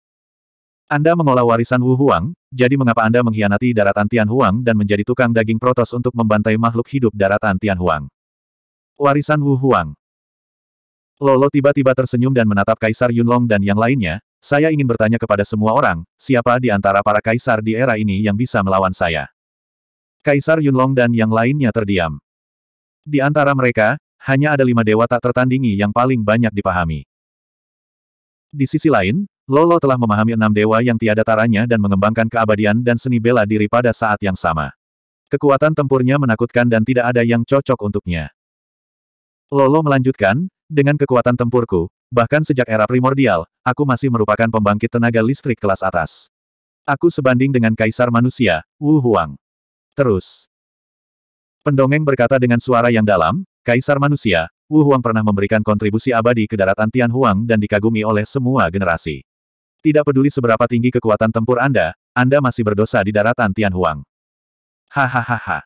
Anda mengolah warisan Wu Huang, jadi mengapa Anda mengkhianati daratan Tian Huang dan menjadi tukang daging protos untuk membantai makhluk hidup daratan Tian Huang? Warisan Wu Huang Lolo tiba-tiba tersenyum dan menatap Kaisar Yunlong dan yang lainnya, saya ingin bertanya kepada semua orang, siapa di antara para kaisar di era ini yang bisa melawan saya? Kaisar Yunlong dan yang lainnya terdiam. Di antara mereka, hanya ada lima dewa tak tertandingi yang paling banyak dipahami. Di sisi lain, Lolo telah memahami enam dewa yang tiada taranya dan mengembangkan keabadian dan seni bela diri pada saat yang sama. Kekuatan tempurnya menakutkan dan tidak ada yang cocok untuknya. Lolo melanjutkan, dengan kekuatan tempurku, bahkan sejak era primordial, aku masih merupakan pembangkit tenaga listrik kelas atas. Aku sebanding dengan kaisar manusia, Wu Huang. Terus, Pendongeng berkata dengan suara yang dalam, Kaisar manusia, Wu Huang pernah memberikan kontribusi abadi ke daratan Tian Huang dan dikagumi oleh semua generasi. Tidak peduli seberapa tinggi kekuatan tempur Anda, Anda masih berdosa di daratan Tian Huang. Hahaha.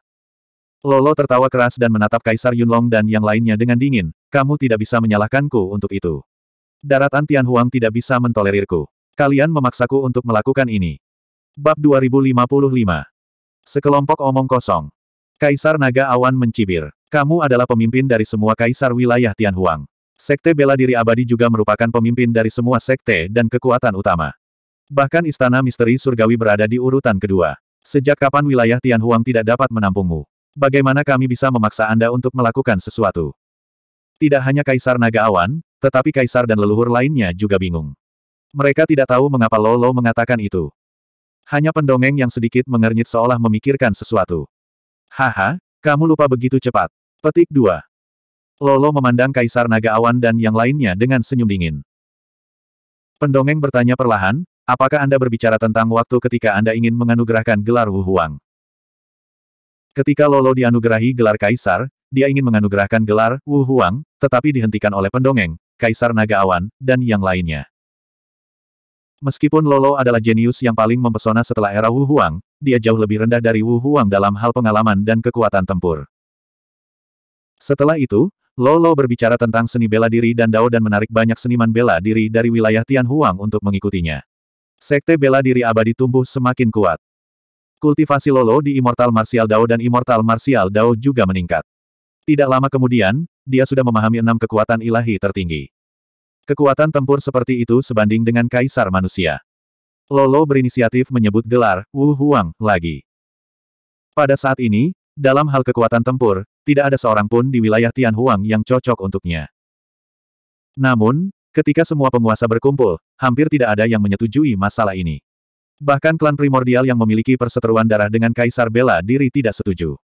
Lolo tertawa keras dan menatap Kaisar Yunlong dan yang lainnya dengan dingin, kamu tidak bisa menyalahkanku untuk itu. Daratan Tian Huang tidak bisa mentolerirku. Kalian memaksaku untuk melakukan ini. Bab 2055 Sekelompok omong kosong Kaisar Naga Awan mencibir. Kamu adalah pemimpin dari semua kaisar wilayah Tianhuang. Sekte bela diri abadi juga merupakan pemimpin dari semua sekte dan kekuatan utama. Bahkan istana misteri surgawi berada di urutan kedua. Sejak kapan wilayah Tianhuang tidak dapat menampungmu? Bagaimana kami bisa memaksa Anda untuk melakukan sesuatu? Tidak hanya Kaisar Naga Awan, tetapi Kaisar dan leluhur lainnya juga bingung. Mereka tidak tahu mengapa Lolo mengatakan itu. Hanya pendongeng yang sedikit mengernyit seolah memikirkan sesuatu. Haha, kamu lupa begitu cepat. Petik 2. Lolo memandang Kaisar Naga Awan dan yang lainnya dengan senyum dingin. Pendongeng bertanya perlahan, apakah Anda berbicara tentang waktu ketika Anda ingin menganugerahkan gelar Wu Huang? Ketika Lolo dianugerahi gelar Kaisar, dia ingin menganugerahkan gelar Wu Huang, tetapi dihentikan oleh pendongeng, Kaisar Naga Awan, dan yang lainnya. Meskipun Lolo adalah jenius yang paling mempesona setelah era Wu Huang, dia jauh lebih rendah dari Wu Huang dalam hal pengalaman dan kekuatan tempur. Setelah itu, Lolo berbicara tentang seni bela diri dan Dao dan menarik banyak seniman bela diri dari wilayah Tian Huang untuk mengikutinya. Sekte bela diri abadi tumbuh semakin kuat. Kultivasi Lolo di Immortal Martial Dao dan Immortal Martial Dao juga meningkat. Tidak lama kemudian, dia sudah memahami enam kekuatan ilahi tertinggi. Kekuatan tempur seperti itu sebanding dengan kaisar manusia. Lolo berinisiatif menyebut gelar Wu Huang lagi. Pada saat ini, dalam hal kekuatan tempur, tidak ada seorang pun di wilayah Tian Huang yang cocok untuknya. Namun, ketika semua penguasa berkumpul, hampir tidak ada yang menyetujui masalah ini. Bahkan klan primordial yang memiliki perseteruan darah dengan Kaisar Bela Diri tidak setuju.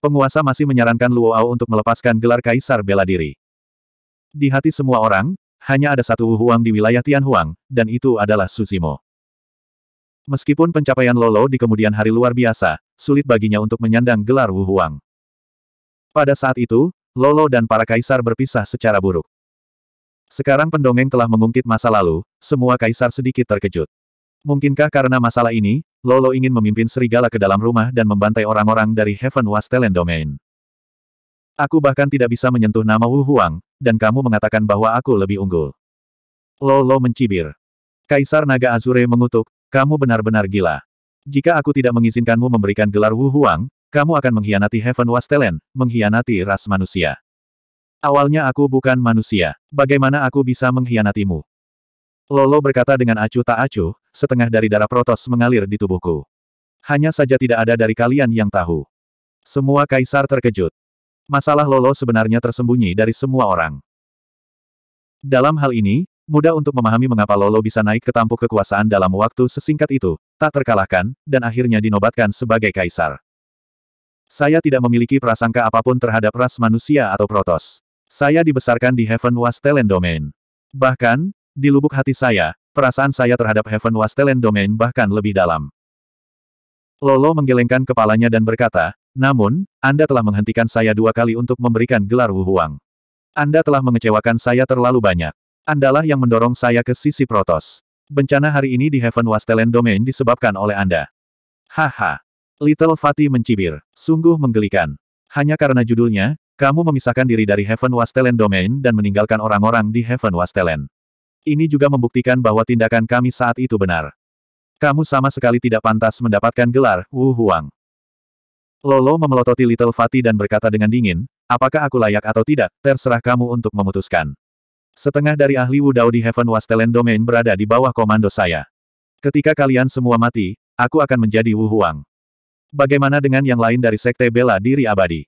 Penguasa masih menyarankan Luo Ao untuk melepaskan gelar Kaisar Bela Diri. Di hati semua orang, hanya ada satu Wu Huang di wilayah Tian Huang, dan itu adalah Susimo. Meskipun pencapaian Lolo di kemudian hari luar biasa, sulit baginya untuk menyandang gelar Wu Huang. Pada saat itu, Lolo dan para kaisar berpisah secara buruk. Sekarang pendongeng telah mengungkit masa lalu, semua kaisar sedikit terkejut. Mungkinkah karena masalah ini, Lolo ingin memimpin serigala ke dalam rumah dan membantai orang-orang dari Heaven Wastelen Domain? Aku bahkan tidak bisa menyentuh nama Wu Huang, dan kamu mengatakan bahwa aku lebih unggul. Lolo mencibir. Kaisar Naga Azure mengutuk, kamu benar-benar gila. Jika aku tidak mengizinkanmu memberikan gelar Wu Huang, kamu akan mengkhianati Heaven Wastelen, mengkhianati ras manusia. Awalnya aku bukan manusia. Bagaimana aku bisa mengkhianatimu? Lolo berkata dengan acuh tak acuh, setengah dari darah protos mengalir di tubuhku. Hanya saja tidak ada dari kalian yang tahu. Semua kaisar terkejut. Masalah Lolo sebenarnya tersembunyi dari semua orang. Dalam hal ini, Mudah untuk memahami mengapa Lolo bisa naik ke tampuk kekuasaan dalam waktu sesingkat itu, tak terkalahkan, dan akhirnya dinobatkan sebagai kaisar. Saya tidak memiliki prasangka apapun terhadap ras manusia atau protos. Saya dibesarkan di Heaven Wastelen Domain. Bahkan, di lubuk hati saya, perasaan saya terhadap Heaven Wastelen Domain bahkan lebih dalam. Lolo menggelengkan kepalanya dan berkata, namun, Anda telah menghentikan saya dua kali untuk memberikan gelar Wuhuang. Anda telah mengecewakan saya terlalu banyak. Andalah yang mendorong saya ke sisi Protos. Bencana hari ini di Heaven Wastelen Domain disebabkan oleh Anda. Haha. Little Fatih mencibir. Sungguh menggelikan. Hanya karena judulnya, kamu memisahkan diri dari Heaven Wastelen Domain dan meninggalkan orang-orang di Heaven Wastelen. Ini juga membuktikan bahwa tindakan kami saat itu benar. Kamu sama sekali tidak pantas mendapatkan gelar Wu Huang. Lolo memelototi Little Fatih dan berkata dengan dingin, apakah aku layak atau tidak, terserah kamu untuk memutuskan. Setengah dari ahli Wudao di Heaven Was Talent Domain berada di bawah komando saya. Ketika kalian semua mati, aku akan menjadi Wu Huang. Bagaimana dengan yang lain dari Sekte Bela Diri Abadi?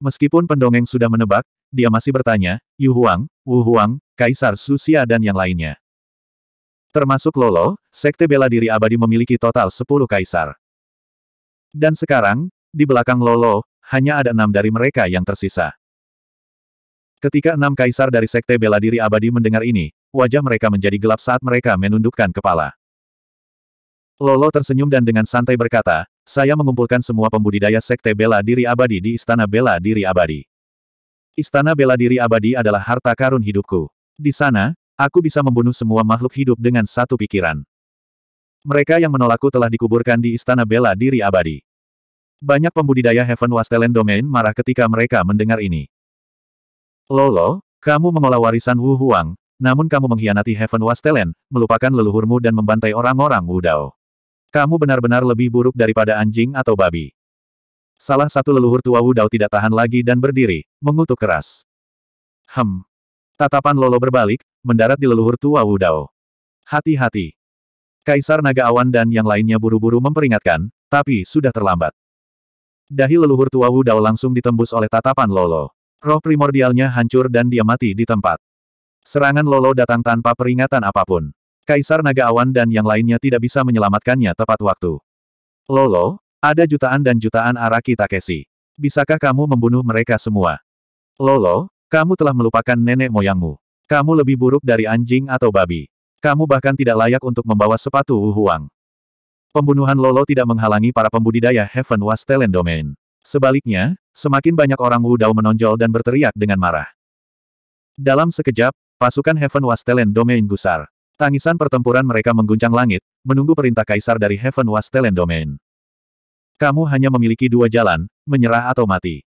Meskipun pendongeng sudah menebak, dia masih bertanya, Yu Huang, Wu Huang, Kaisar Susia dan yang lainnya. Termasuk Lolo, Sekte Bela Diri Abadi memiliki total 10 kaisar. Dan sekarang, di belakang Lolo, hanya ada enam dari mereka yang tersisa. Ketika enam kaisar dari Sekte Bela Diri Abadi mendengar ini, wajah mereka menjadi gelap saat mereka menundukkan kepala. Lolo tersenyum dan dengan santai berkata, saya mengumpulkan semua pembudidaya Sekte Bela Diri Abadi di Istana Bela Diri Abadi. Istana Bela Diri Abadi adalah harta karun hidupku. Di sana, aku bisa membunuh semua makhluk hidup dengan satu pikiran. Mereka yang menolakku telah dikuburkan di Istana Bela Diri Abadi. Banyak pembudidaya Heaven Wasteland Domain marah ketika mereka mendengar ini. Lolo, kamu mengolah warisan Wu Huang, namun kamu mengkhianati Heaven Wastelen, melupakan leluhurmu dan membantai orang-orang Wu Dao. Kamu benar-benar lebih buruk daripada anjing atau babi. Salah satu leluhur tua Wu Dao tidak tahan lagi dan berdiri, mengutuk keras. Hem. Tatapan Lolo berbalik, mendarat di leluhur tua Wu Dao. Hati-hati. Kaisar Naga Awan dan yang lainnya buru-buru memperingatkan, tapi sudah terlambat. Dahi leluhur tua Wu Dao langsung ditembus oleh tatapan Lolo. Roh primordialnya hancur dan dia mati di tempat. Serangan Lolo datang tanpa peringatan apapun. Kaisar Naga Awan dan yang lainnya tidak bisa menyelamatkannya tepat waktu. Lolo, ada jutaan dan jutaan Araki Takeshi. Bisakah kamu membunuh mereka semua? Lolo, kamu telah melupakan nenek moyangmu. Kamu lebih buruk dari anjing atau babi. Kamu bahkan tidak layak untuk membawa sepatu Wu Huang. Pembunuhan Lolo tidak menghalangi para pembudidaya Heaven Was Talent Domain. Sebaliknya, semakin banyak orang Wu Dao menonjol dan berteriak dengan marah. Dalam sekejap, pasukan Heaven Wastelen Domain gusar. Tangisan pertempuran mereka mengguncang langit, menunggu perintah kaisar dari Heaven Wastelen Domain. Kamu hanya memiliki dua jalan, menyerah atau mati.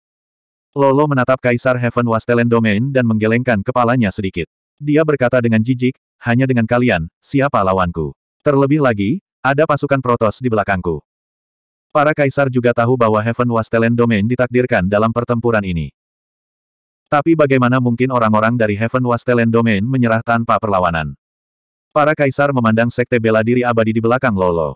Lolo menatap kaisar Heaven Wastelen Domain dan menggelengkan kepalanya sedikit. Dia berkata dengan jijik, hanya dengan kalian, siapa lawanku? Terlebih lagi, ada pasukan Protos di belakangku. Para kaisar juga tahu bahwa Heaven Was Talent Domain ditakdirkan dalam pertempuran ini. Tapi bagaimana mungkin orang-orang dari Heaven Was Talent Domain menyerah tanpa perlawanan? Para kaisar memandang sekte bela diri abadi di belakang Lolo.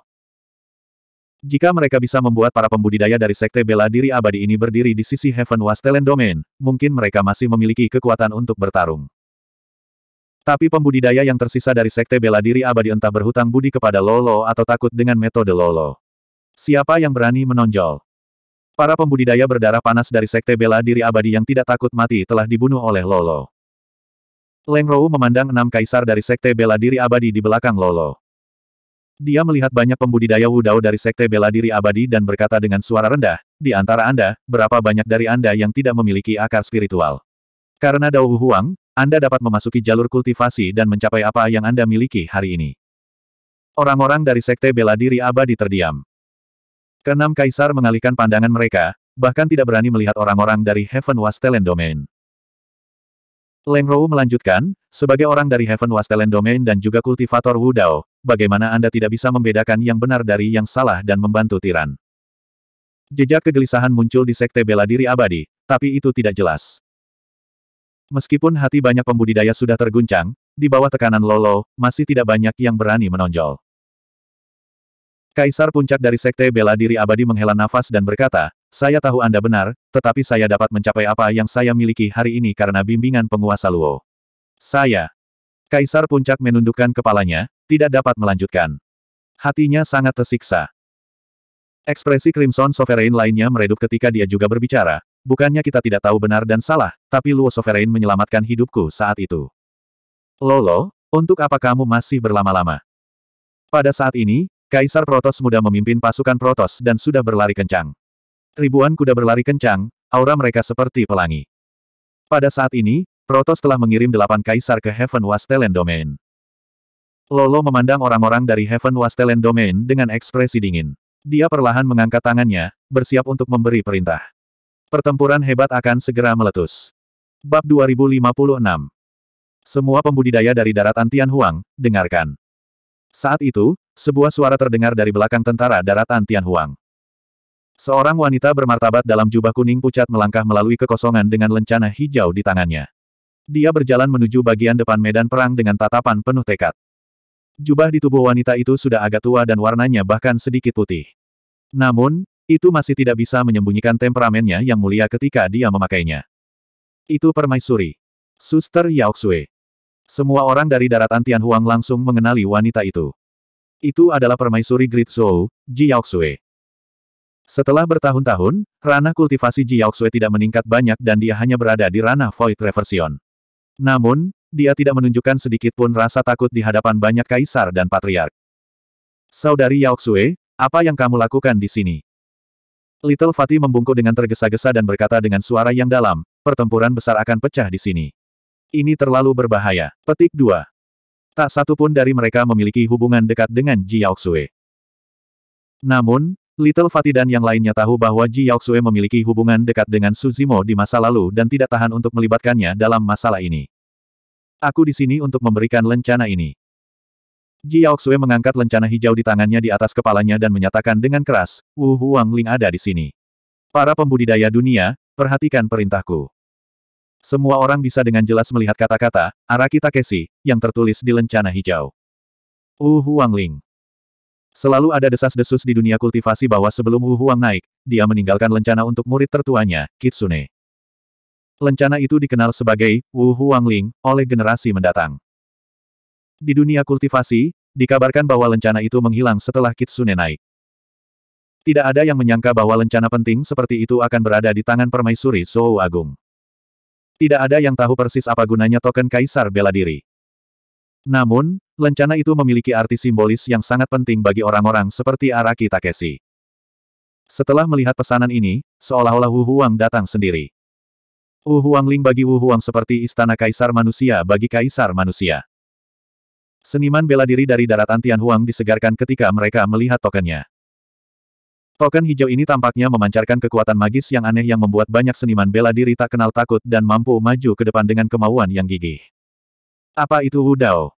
Jika mereka bisa membuat para pembudidaya dari sekte bela diri abadi ini berdiri di sisi Heaven Was Talent Domain, mungkin mereka masih memiliki kekuatan untuk bertarung. Tapi pembudidaya yang tersisa dari sekte bela diri abadi entah berhutang budi kepada Lolo atau takut dengan metode Lolo. Siapa yang berani menonjol? Para pembudidaya berdarah panas dari sekte bela diri abadi yang tidak takut mati telah dibunuh oleh Lolo. Leng Rou memandang enam kaisar dari sekte bela diri abadi di belakang Lolo. Dia melihat banyak pembudidaya wudao dari sekte bela diri abadi dan berkata dengan suara rendah, di antara Anda, berapa banyak dari Anda yang tidak memiliki akar spiritual? Karena Dao Huang, Anda dapat memasuki jalur kultivasi dan mencapai apa yang Anda miliki hari ini. Orang-orang dari sekte bela diri abadi terdiam. Keenam kaisar mengalihkan pandangan mereka, bahkan tidak berani melihat orang-orang dari Heaven Wastelen Domain. Leng Rou melanjutkan, sebagai orang dari Heaven Wastelen Domain dan juga kultivator Wu Dao, bagaimana Anda tidak bisa membedakan yang benar dari yang salah dan membantu tiran? Jejak kegelisahan muncul di sekte bela diri abadi, tapi itu tidak jelas. Meskipun hati banyak pembudidaya sudah terguncang, di bawah tekanan Lolo, masih tidak banyak yang berani menonjol. Kaisar puncak dari Sekte Bela Diri Abadi menghela nafas dan berkata, saya tahu Anda benar, tetapi saya dapat mencapai apa yang saya miliki hari ini karena bimbingan penguasa Luo. Saya. Kaisar Puncak menundukkan kepalanya, tidak dapat melanjutkan. Hatinya sangat tersiksa. Ekspresi Crimson Sovereign lainnya meredup ketika dia juga berbicara, bukannya kita tidak tahu benar dan salah, tapi Luo Sovereign menyelamatkan hidupku saat itu. Lolo, untuk apa kamu masih berlama-lama? Pada saat ini, Kaisar Protos muda memimpin pasukan Protos dan sudah berlari kencang. Ribuan kuda berlari kencang, aura mereka seperti pelangi. Pada saat ini, Protos telah mengirim delapan kaisar ke Heaven Wastelen Domain. Lolo memandang orang-orang dari Heaven Wastelen Domain dengan ekspresi dingin. Dia perlahan mengangkat tangannya, bersiap untuk memberi perintah. Pertempuran hebat akan segera meletus. Bab 2056 Semua pembudidaya dari daratan Tianhuang, dengarkan. Saat itu, sebuah suara terdengar dari belakang tentara daratan Tianhuang. Seorang wanita bermartabat dalam jubah kuning pucat melangkah melalui kekosongan dengan lencana hijau di tangannya. Dia berjalan menuju bagian depan medan perang dengan tatapan penuh tekad. Jubah di tubuh wanita itu sudah agak tua dan warnanya bahkan sedikit putih. Namun, itu masih tidak bisa menyembunyikan temperamennya yang mulia ketika dia memakainya. Itu permaisuri. Suster Yaoxue. Semua orang dari daratan Tianhuang langsung mengenali wanita itu. Itu adalah permaisuri Great Zhou, Ji Yaoxue. Setelah bertahun-tahun, ranah kultivasi Ji Yaoxue tidak meningkat banyak dan dia hanya berada di ranah Void Reversion. Namun, dia tidak menunjukkan sedikit pun rasa takut di hadapan banyak kaisar dan patriark. Saudari Yaoxue, apa yang kamu lakukan di sini? Little Fatih membungkuk dengan tergesa-gesa dan berkata dengan suara yang dalam, pertempuran besar akan pecah di sini. Ini terlalu berbahaya. Petik 2. Tak satu pun dari mereka memiliki hubungan dekat dengan Ji Yaoxue. Namun, Little Fatih dan yang lainnya tahu bahwa Ji Yaoxue memiliki hubungan dekat dengan Suzimo di masa lalu dan tidak tahan untuk melibatkannya dalam masalah ini. Aku di sini untuk memberikan lencana ini. Ji Yaoxue mengangkat lencana hijau di tangannya di atas kepalanya dan menyatakan dengan keras, Wu Huang Ling ada di sini. Para pembudidaya dunia, perhatikan perintahku. Semua orang bisa dengan jelas melihat kata-kata, Araki Takeshi, yang tertulis di lencana hijau. Wu Huangling. Selalu ada desas-desus di dunia kultivasi bahwa sebelum Wu Huang naik, dia meninggalkan lencana untuk murid tertuanya, Kitsune. Lencana itu dikenal sebagai Wu Huangling oleh generasi mendatang. Di dunia kultivasi, dikabarkan bahwa lencana itu menghilang setelah Kitsune naik. Tidak ada yang menyangka bahwa lencana penting seperti itu akan berada di tangan permaisuri Zhou Agung. Tidak ada yang tahu persis apa gunanya token Kaisar Bela Diri. Namun, lencana itu memiliki arti simbolis yang sangat penting bagi orang-orang seperti Araki Takeshi. Setelah melihat pesanan ini, seolah-olah Wu Huang datang sendiri. Wu Huang Ling bagi Wu Huang seperti istana kaisar manusia bagi kaisar manusia. Seniman bela diri dari daratan Huang disegarkan ketika mereka melihat tokennya. Token hijau ini tampaknya memancarkan kekuatan magis yang aneh yang membuat banyak seniman bela diri tak kenal takut dan mampu maju ke depan dengan kemauan yang gigih. Apa itu Wu Dao?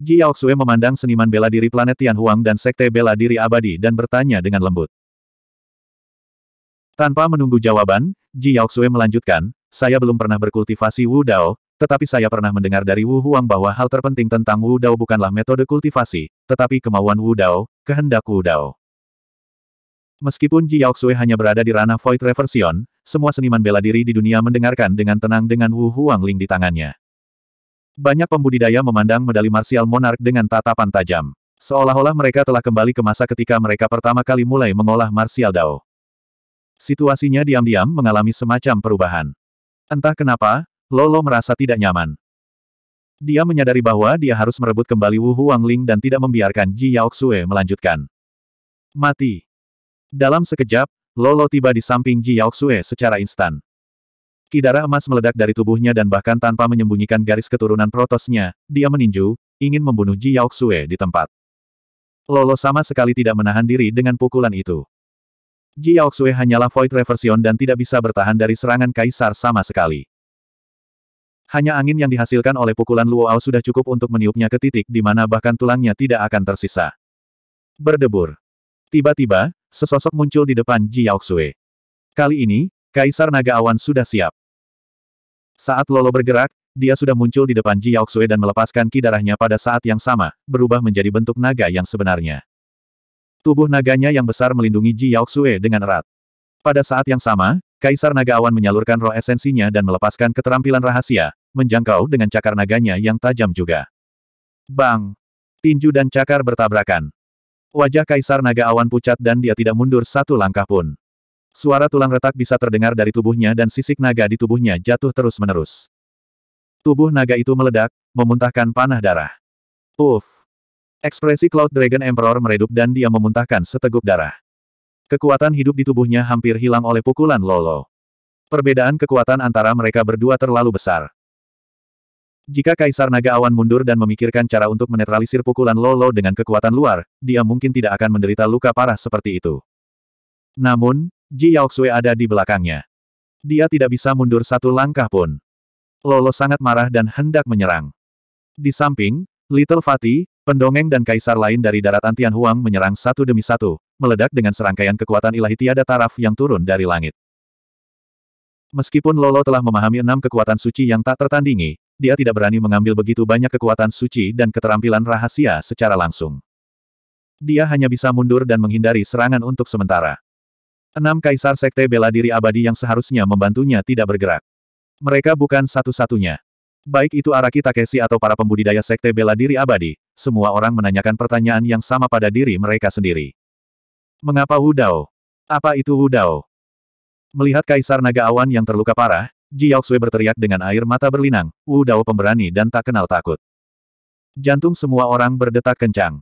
Ji Yaoxue memandang seniman bela diri planet Tianhuang dan sekte bela diri abadi dan bertanya dengan lembut. Tanpa menunggu jawaban, Ji Yaoxue melanjutkan, saya belum pernah berkultivasi Wu Dao, tetapi saya pernah mendengar dari Wu Huang bahwa hal terpenting tentang Wu Dao bukanlah metode kultivasi, tetapi kemauan Wu Dao, kehendak Wu Dao. Meskipun Ji Yaoxue hanya berada di ranah Void Reversion, semua seniman bela diri di dunia mendengarkan dengan tenang dengan Wu Huang Ling di tangannya. Banyak pembudidaya memandang medali martial monarch dengan tatapan tajam. Seolah-olah mereka telah kembali ke masa ketika mereka pertama kali mulai mengolah martial dao. Situasinya diam-diam mengalami semacam perubahan. Entah kenapa, Lolo merasa tidak nyaman. Dia menyadari bahwa dia harus merebut kembali Wu Huang Ling dan tidak membiarkan Ji Yaoxue melanjutkan. Mati. Dalam sekejap, Lolo tiba di samping Ji Yaoxue secara instan. Kidara emas meledak dari tubuhnya dan bahkan tanpa menyembunyikan garis keturunan protosnya, dia meninju, ingin membunuh Ji Yaoxue di tempat. Lolo sama sekali tidak menahan diri dengan pukulan itu. Ji Yaoxue hanyalah void reversion dan tidak bisa bertahan dari serangan kaisar sama sekali. Hanya angin yang dihasilkan oleh pukulan Luo Luoao sudah cukup untuk meniupnya ke titik di mana bahkan tulangnya tidak akan tersisa. Berdebur. Tiba-tiba, sesosok muncul di depan Ji Yaoxue. Kali ini, Kaisar Naga Awan sudah siap. Saat Lolo bergerak, dia sudah muncul di depan Ji Yaoxue dan melepaskan ki darahnya pada saat yang sama, berubah menjadi bentuk naga yang sebenarnya. Tubuh naganya yang besar melindungi Ji Yaoxue dengan erat. Pada saat yang sama, Kaisar Naga Awan menyalurkan roh esensinya dan melepaskan keterampilan rahasia, menjangkau dengan cakar naganya yang tajam juga. Bang! Tinju dan cakar bertabrakan. Wajah Kaisar Naga Awan pucat dan dia tidak mundur satu langkah pun. Suara tulang retak bisa terdengar dari tubuhnya dan sisik naga di tubuhnya jatuh terus-menerus. Tubuh naga itu meledak, memuntahkan panah darah. Uff! Ekspresi Cloud Dragon Emperor meredup dan dia memuntahkan seteguk darah. Kekuatan hidup di tubuhnya hampir hilang oleh pukulan Lolo. Perbedaan kekuatan antara mereka berdua terlalu besar. Jika Kaisar Naga Awan mundur dan memikirkan cara untuk menetralisir pukulan Lolo dengan kekuatan luar, dia mungkin tidak akan menderita luka parah seperti itu. Namun, Ji Yaoxue ada di belakangnya. Dia tidak bisa mundur satu langkah pun. Lolo sangat marah dan hendak menyerang. Di samping, Little Fatih, pendongeng dan kaisar lain dari daratan Tianhuang menyerang satu demi satu, meledak dengan serangkaian kekuatan ilahi tiada taraf yang turun dari langit. Meskipun Lolo telah memahami enam kekuatan suci yang tak tertandingi, dia tidak berani mengambil begitu banyak kekuatan suci dan keterampilan rahasia secara langsung. Dia hanya bisa mundur dan menghindari serangan untuk sementara. Enam kaisar sekte bela diri abadi yang seharusnya membantunya tidak bergerak. Mereka bukan satu-satunya. Baik itu Araki Takeshi atau para pembudidaya sekte bela diri abadi, semua orang menanyakan pertanyaan yang sama pada diri mereka sendiri. Mengapa Wudao? Apa itu Wudao? Melihat Kaisar Naga Awan yang terluka parah, Ji Yaoxue berteriak dengan air mata berlinang, Wu Dao pemberani dan tak kenal takut. Jantung semua orang berdetak kencang.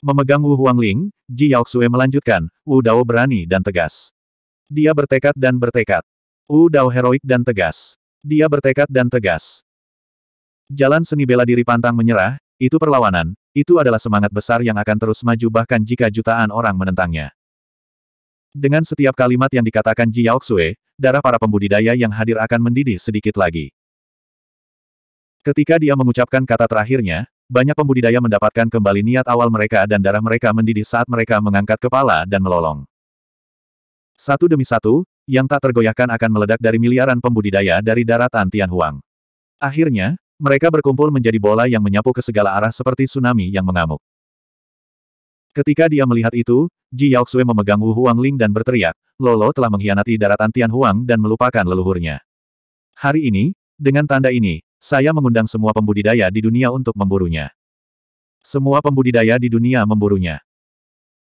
Memegang Wu Huangling, Ji Yaoxue melanjutkan, Wu Dao berani dan tegas. Dia bertekad dan bertekad. Wu Dao heroik dan tegas. Dia bertekad dan tegas. Jalan seni bela diri pantang menyerah, itu perlawanan, itu adalah semangat besar yang akan terus maju bahkan jika jutaan orang menentangnya. Dengan setiap kalimat yang dikatakan Ji Yaoxue, darah para pembudidaya yang hadir akan mendidih sedikit lagi. Ketika dia mengucapkan kata terakhirnya, banyak pembudidaya mendapatkan kembali niat awal mereka dan darah mereka mendidih saat mereka mengangkat kepala dan melolong. Satu demi satu, yang tak tergoyahkan akan meledak dari miliaran pembudidaya dari daratan Tianhuang. Akhirnya, mereka berkumpul menjadi bola yang menyapu ke segala arah seperti tsunami yang mengamuk. Ketika dia melihat itu, Ji Yaoxue memegang Wu Huangling dan berteriak, Lolo telah mengkhianati daratan Tian Huang dan melupakan leluhurnya. Hari ini, dengan tanda ini, saya mengundang semua pembudidaya di dunia untuk memburunya. Semua pembudidaya di dunia memburunya.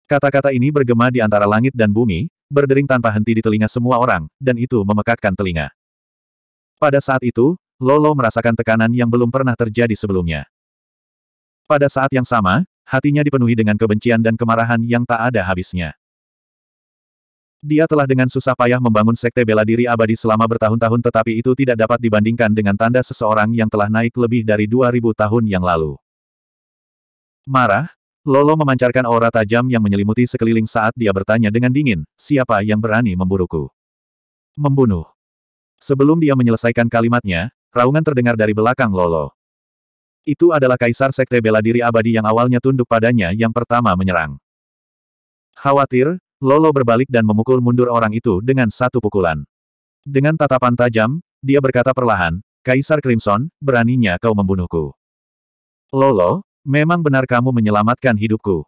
Kata-kata ini bergema di antara langit dan bumi, berdering tanpa henti di telinga semua orang, dan itu memekakkan telinga. Pada saat itu, Lolo merasakan tekanan yang belum pernah terjadi sebelumnya. Pada saat yang sama, hatinya dipenuhi dengan kebencian dan kemarahan yang tak ada habisnya. Dia telah dengan susah payah membangun sekte bela diri abadi selama bertahun-tahun tetapi itu tidak dapat dibandingkan dengan tanda seseorang yang telah naik lebih dari 2000 tahun yang lalu. Marah, Lolo memancarkan aura tajam yang menyelimuti sekeliling saat dia bertanya dengan dingin, siapa yang berani memburuku? Membunuh. Sebelum dia menyelesaikan kalimatnya, raungan terdengar dari belakang Lolo. Itu adalah kaisar sekte bela diri abadi yang awalnya tunduk padanya yang pertama menyerang. Khawatir, Lolo berbalik dan memukul mundur orang itu dengan satu pukulan. Dengan tatapan tajam, dia berkata perlahan, Kaisar Crimson, beraninya kau membunuhku. Lolo, memang benar kamu menyelamatkan hidupku.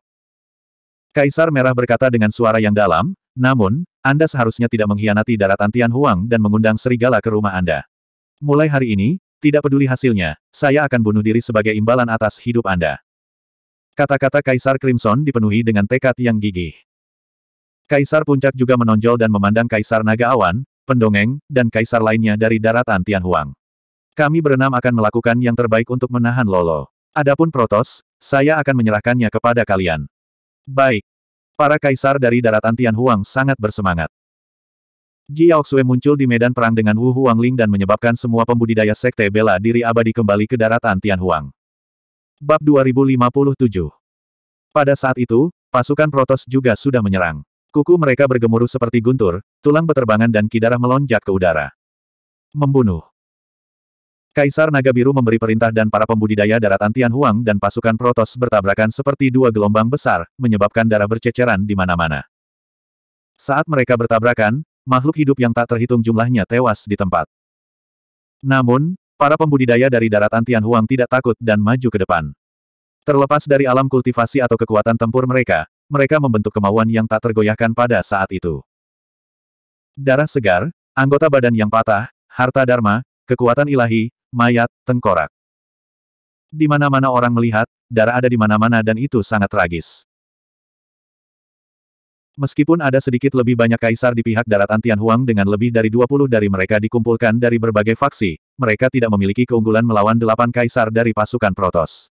Kaisar Merah berkata dengan suara yang dalam, namun, Anda seharusnya tidak mengkhianati daratan Tian Huang dan mengundang serigala ke rumah Anda. Mulai hari ini, tidak peduli hasilnya, saya akan bunuh diri sebagai imbalan atas hidup Anda. Kata-kata Kaisar Crimson dipenuhi dengan tekad yang gigih. Kaisar Puncak juga menonjol dan memandang Kaisar Naga Awan, Pendongeng, dan Kaisar lainnya dari daratan Tianhuang. Kami berenam akan melakukan yang terbaik untuk menahan Lolo. Adapun Protos, saya akan menyerahkannya kepada kalian. Baik. Para kaisar dari daratan Tianhuang sangat bersemangat. Ji Yaoxue muncul di medan perang dengan Wu Huangling dan menyebabkan semua pembudidaya sekte bela diri abadi kembali ke daratan Tianhuang. Bab 2057 Pada saat itu, pasukan Protos juga sudah menyerang. Kuku mereka bergemuruh seperti guntur, tulang beterbangan dan kidarah melonjak ke udara. Membunuh. Kaisar Naga Biru memberi perintah dan para pembudidaya daratan Tianhuang dan pasukan Protos bertabrakan seperti dua gelombang besar, menyebabkan darah berceceran di mana-mana. Saat mereka bertabrakan, makhluk hidup yang tak terhitung jumlahnya tewas di tempat. Namun, para pembudidaya dari daratan Tianhuang tidak takut dan maju ke depan. Terlepas dari alam kultivasi atau kekuatan tempur mereka, mereka membentuk kemauan yang tak tergoyahkan pada saat itu. Darah segar, anggota badan yang patah, harta dharma, kekuatan ilahi, mayat, tengkorak. Di mana-mana orang melihat, darah ada di mana-mana dan itu sangat tragis. Meskipun ada sedikit lebih banyak kaisar di pihak daratan Tianhuang dengan lebih dari 20 dari mereka dikumpulkan dari berbagai faksi, mereka tidak memiliki keunggulan melawan delapan kaisar dari pasukan Protos.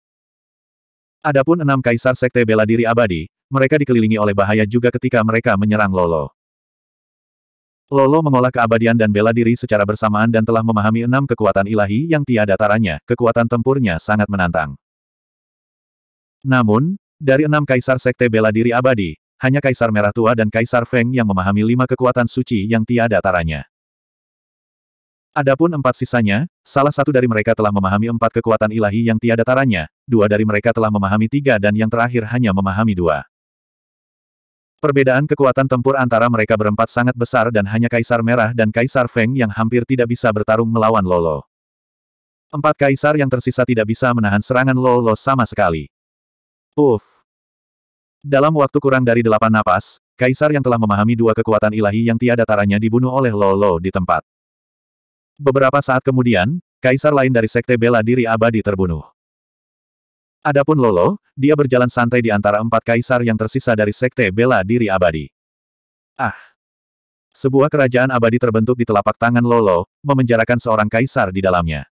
Adapun enam kaisar sekte bela diri abadi, mereka dikelilingi oleh bahaya juga ketika mereka menyerang Lolo. Lolo mengolah keabadian dan bela diri secara bersamaan dan telah memahami enam kekuatan ilahi yang tiada taranya, kekuatan tempurnya sangat menantang. Namun, dari enam kaisar sekte bela diri abadi, hanya Kaisar Merah Tua dan Kaisar Feng yang memahami lima kekuatan suci yang tiada taranya. Adapun empat sisanya, salah satu dari mereka telah memahami empat kekuatan ilahi yang tiada taranya, dua dari mereka telah memahami tiga dan yang terakhir hanya memahami dua. Perbedaan kekuatan tempur antara mereka berempat sangat besar dan hanya Kaisar Merah dan Kaisar Feng yang hampir tidak bisa bertarung melawan Lolo. Empat kaisar yang tersisa tidak bisa menahan serangan Lolo sama sekali. Uff, dalam waktu kurang dari delapan napas, Kaisar yang telah memahami dua kekuatan ilahi yang tiada taranya dibunuh oleh Lolo di tempat. Beberapa saat kemudian, Kaisar lain dari Sekte Bela Diri Abadi terbunuh. Adapun Lolo, dia berjalan santai di antara empat kaisar yang tersisa dari Sekte Bela Diri Abadi. Ah! Sebuah kerajaan abadi terbentuk di telapak tangan Lolo, memenjarakan seorang kaisar di dalamnya.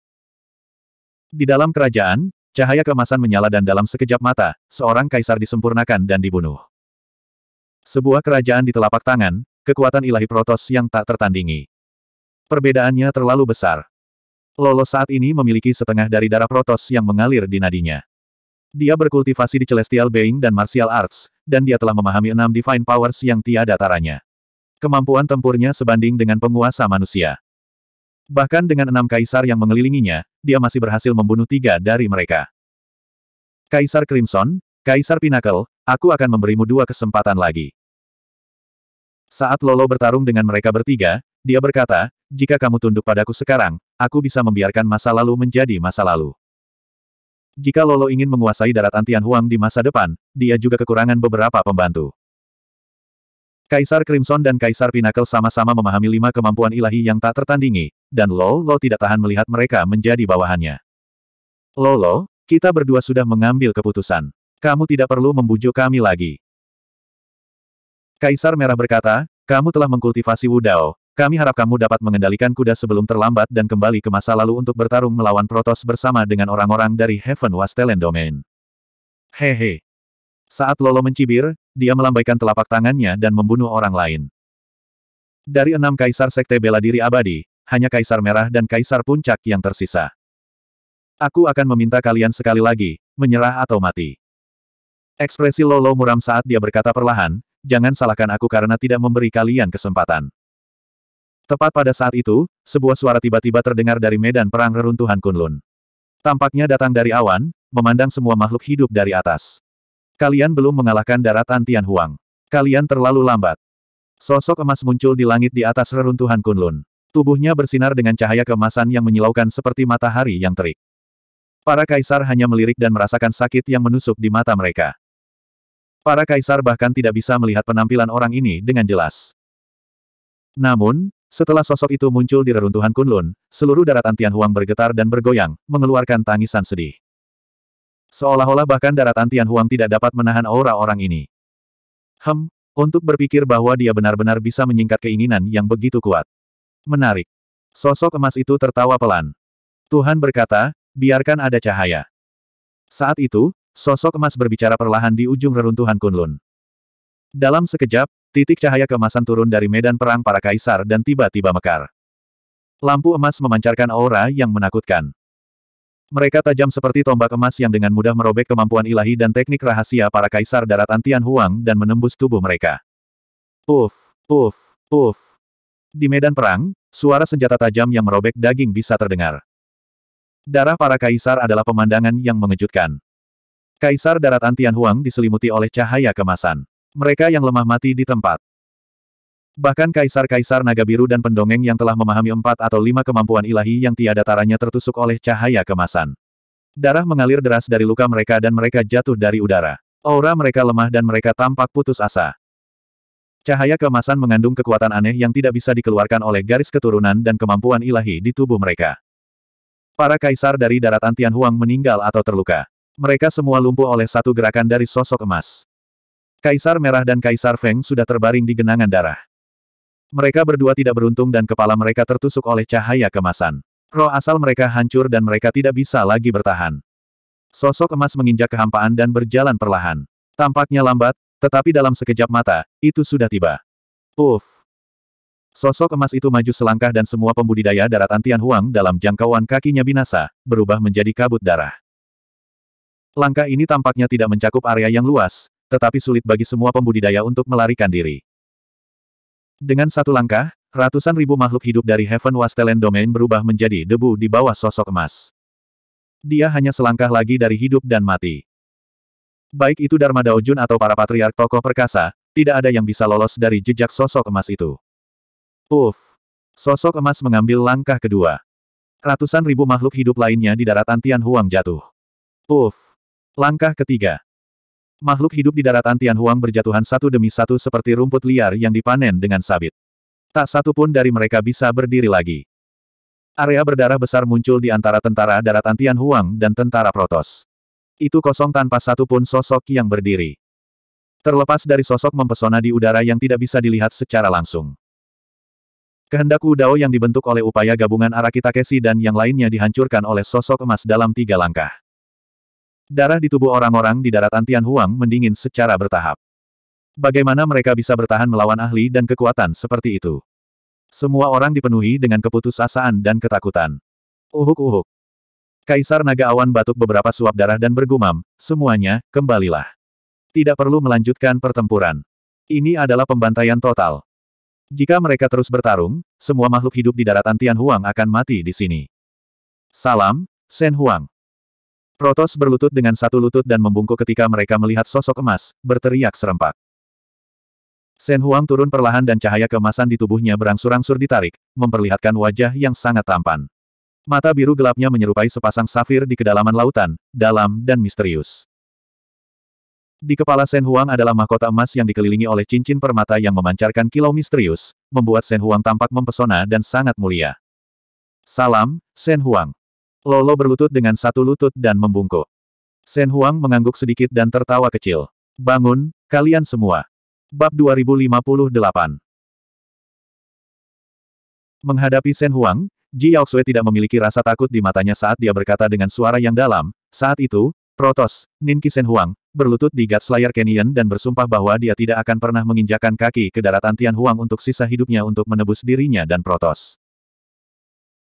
Di dalam kerajaan, Cahaya kemasan menyala dan dalam sekejap mata, seorang kaisar disempurnakan dan dibunuh. Sebuah kerajaan di telapak tangan, kekuatan ilahi Protos yang tak tertandingi. Perbedaannya terlalu besar. Lolo saat ini memiliki setengah dari darah Protos yang mengalir di nadinya. Dia berkultivasi di Celestial Being dan Martial Arts, dan dia telah memahami enam Divine Powers yang tiada taranya. Kemampuan tempurnya sebanding dengan penguasa manusia. Bahkan dengan enam kaisar yang mengelilinginya, dia masih berhasil membunuh tiga dari mereka. Kaisar Crimson, Kaisar Pinnacle, aku akan memberimu dua kesempatan lagi. Saat Lolo bertarung dengan mereka bertiga, dia berkata, jika kamu tunduk padaku sekarang, aku bisa membiarkan masa lalu menjadi masa lalu. Jika Lolo ingin menguasai darat Antian Huang di masa depan, dia juga kekurangan beberapa pembantu. Kaisar Crimson dan Kaisar Pinnacle sama-sama memahami lima kemampuan ilahi yang tak tertandingi, dan Lo Lo tidak tahan melihat mereka menjadi bawahannya. Lo Lo, kita berdua sudah mengambil keputusan. Kamu tidak perlu membujuk kami lagi. Kaisar Merah berkata, kamu telah mengkultivasi Wudao, kami harap kamu dapat mengendalikan kuda sebelum terlambat dan kembali ke masa lalu untuk bertarung melawan Protos bersama dengan orang-orang dari Heaven Wastelen Domain. Hehe. Saat Lolo mencibir, dia melambaikan telapak tangannya dan membunuh orang lain. Dari enam kaisar sekte bela diri abadi, hanya kaisar merah dan kaisar puncak yang tersisa. Aku akan meminta kalian sekali lagi, menyerah atau mati. Ekspresi Lolo muram saat dia berkata perlahan, jangan salahkan aku karena tidak memberi kalian kesempatan. Tepat pada saat itu, sebuah suara tiba-tiba terdengar dari medan perang reruntuhan Kunlun. Tampaknya datang dari awan, memandang semua makhluk hidup dari atas. Kalian belum mengalahkan darat daratan huang, Kalian terlalu lambat. Sosok emas muncul di langit di atas reruntuhan Kunlun. Tubuhnya bersinar dengan cahaya keemasan yang menyilaukan seperti matahari yang terik. Para kaisar hanya melirik dan merasakan sakit yang menusuk di mata mereka. Para kaisar bahkan tidak bisa melihat penampilan orang ini dengan jelas. Namun, setelah sosok itu muncul di reruntuhan Kunlun, seluruh darat daratan huang bergetar dan bergoyang, mengeluarkan tangisan sedih. Seolah-olah bahkan daratan Tianhuang Huang tidak dapat menahan aura orang ini. Hem, untuk berpikir bahwa dia benar-benar bisa menyingkat keinginan yang begitu kuat. Menarik. Sosok emas itu tertawa pelan. Tuhan berkata, biarkan ada cahaya. Saat itu, sosok emas berbicara perlahan di ujung reruntuhan Kunlun. Dalam sekejap, titik cahaya keemasan turun dari medan perang para kaisar dan tiba-tiba mekar. Lampu emas memancarkan aura yang menakutkan. Mereka tajam seperti tombak emas yang dengan mudah merobek kemampuan ilahi dan teknik rahasia para kaisar darat Antian Huang dan menembus tubuh mereka. Puf, puf, puf. Di medan perang, suara senjata tajam yang merobek daging bisa terdengar. Darah para kaisar adalah pemandangan yang mengejutkan. Kaisar darat Antian Huang diselimuti oleh cahaya kemasan. Mereka yang lemah mati di tempat. Bahkan kaisar-kaisar naga biru dan pendongeng yang telah memahami empat atau lima kemampuan ilahi yang tiada taranya tertusuk oleh cahaya kemasan. Darah mengalir deras dari luka mereka dan mereka jatuh dari udara. Aura mereka lemah dan mereka tampak putus asa. Cahaya kemasan mengandung kekuatan aneh yang tidak bisa dikeluarkan oleh garis keturunan dan kemampuan ilahi di tubuh mereka. Para kaisar dari daratan Tianhuang meninggal atau terluka. Mereka semua lumpuh oleh satu gerakan dari sosok emas. Kaisar Merah dan Kaisar Feng sudah terbaring di genangan darah. Mereka berdua tidak beruntung dan kepala mereka tertusuk oleh cahaya kemasan. Roh asal mereka hancur dan mereka tidak bisa lagi bertahan. Sosok emas menginjak kehampaan dan berjalan perlahan. Tampaknya lambat, tetapi dalam sekejap mata, itu sudah tiba. Uff! Sosok emas itu maju selangkah dan semua pembudidaya darat Antian Huang dalam jangkauan kakinya binasa, berubah menjadi kabut darah. Langkah ini tampaknya tidak mencakup area yang luas, tetapi sulit bagi semua pembudidaya untuk melarikan diri. Dengan satu langkah, ratusan ribu makhluk hidup dari Heaven Wasteland Domain berubah menjadi debu di bawah sosok emas. Dia hanya selangkah lagi dari hidup dan mati. Baik itu Dharma Daojun atau para patriark tokoh perkasa, tidak ada yang bisa lolos dari jejak sosok emas itu. Uff! Sosok emas mengambil langkah kedua. Ratusan ribu makhluk hidup lainnya di daratan Tianhuang Huang jatuh. Uff! Langkah ketiga. Makhluk hidup di daratan Tianhuang berjatuhan satu demi satu seperti rumput liar yang dipanen dengan sabit. Tak satu pun dari mereka bisa berdiri lagi. Area berdarah besar muncul di antara tentara daratan Tianhuang dan tentara Protos. Itu kosong tanpa satu pun sosok yang berdiri. Terlepas dari sosok mempesona di udara yang tidak bisa dilihat secara langsung. Kehendak Udao yang dibentuk oleh upaya gabungan Arakitakeshi dan yang lainnya dihancurkan oleh sosok emas dalam tiga langkah. Darah di tubuh orang-orang di daratan Huang mendingin secara bertahap. Bagaimana mereka bisa bertahan melawan ahli dan kekuatan seperti itu? Semua orang dipenuhi dengan keputusasaan dan ketakutan. Uhuk-uhuk. Kaisar Naga Awan batuk beberapa suap darah dan bergumam, semuanya, kembalilah. Tidak perlu melanjutkan pertempuran. Ini adalah pembantaian total. Jika mereka terus bertarung, semua makhluk hidup di daratan Huang akan mati di sini. Salam, Sen Huang. Protos berlutut dengan satu lutut dan membungkuk ketika mereka melihat sosok emas, berteriak serempak. Sen Huang turun perlahan dan cahaya kemasan di tubuhnya berangsur-angsur ditarik, memperlihatkan wajah yang sangat tampan. Mata biru gelapnya menyerupai sepasang safir di kedalaman lautan, dalam dan misterius. Di kepala Sen Huang adalah mahkota emas yang dikelilingi oleh cincin permata yang memancarkan kilau misterius, membuat Sen Huang tampak mempesona dan sangat mulia. Salam, Sen Huang. Lolo berlutut dengan satu lutut dan membungkuk. Sen Huang mengangguk sedikit dan tertawa kecil. Bangun, kalian semua. Bab 2058 Menghadapi Sen Huang, Ji Yaoxue tidak memiliki rasa takut di matanya saat dia berkata dengan suara yang dalam, saat itu, Protos, Ninki Sen Huang, berlutut di Guts Layar Canyon dan bersumpah bahwa dia tidak akan pernah menginjakan kaki ke daratan Tian Huang untuk sisa hidupnya untuk menebus dirinya dan Protos.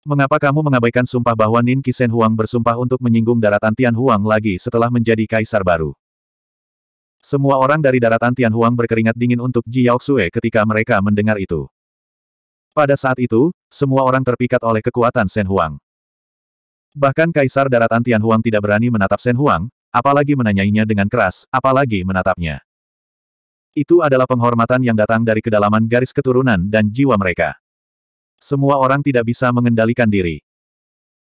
Mengapa kamu mengabaikan sumpah bahwa Nin Kisen Huang bersumpah untuk menyinggung daratan Tian Huang lagi setelah menjadi kaisar baru? Semua orang dari daratan Tian Huang berkeringat dingin untuk Ji Yaoxue ketika mereka mendengar itu. Pada saat itu, semua orang terpikat oleh kekuatan Sen Huang. Bahkan kaisar daratan Tian Huang tidak berani menatap Sen Huang, apalagi menanyainya dengan keras, apalagi menatapnya. Itu adalah penghormatan yang datang dari kedalaman garis keturunan dan jiwa mereka. Semua orang tidak bisa mengendalikan diri.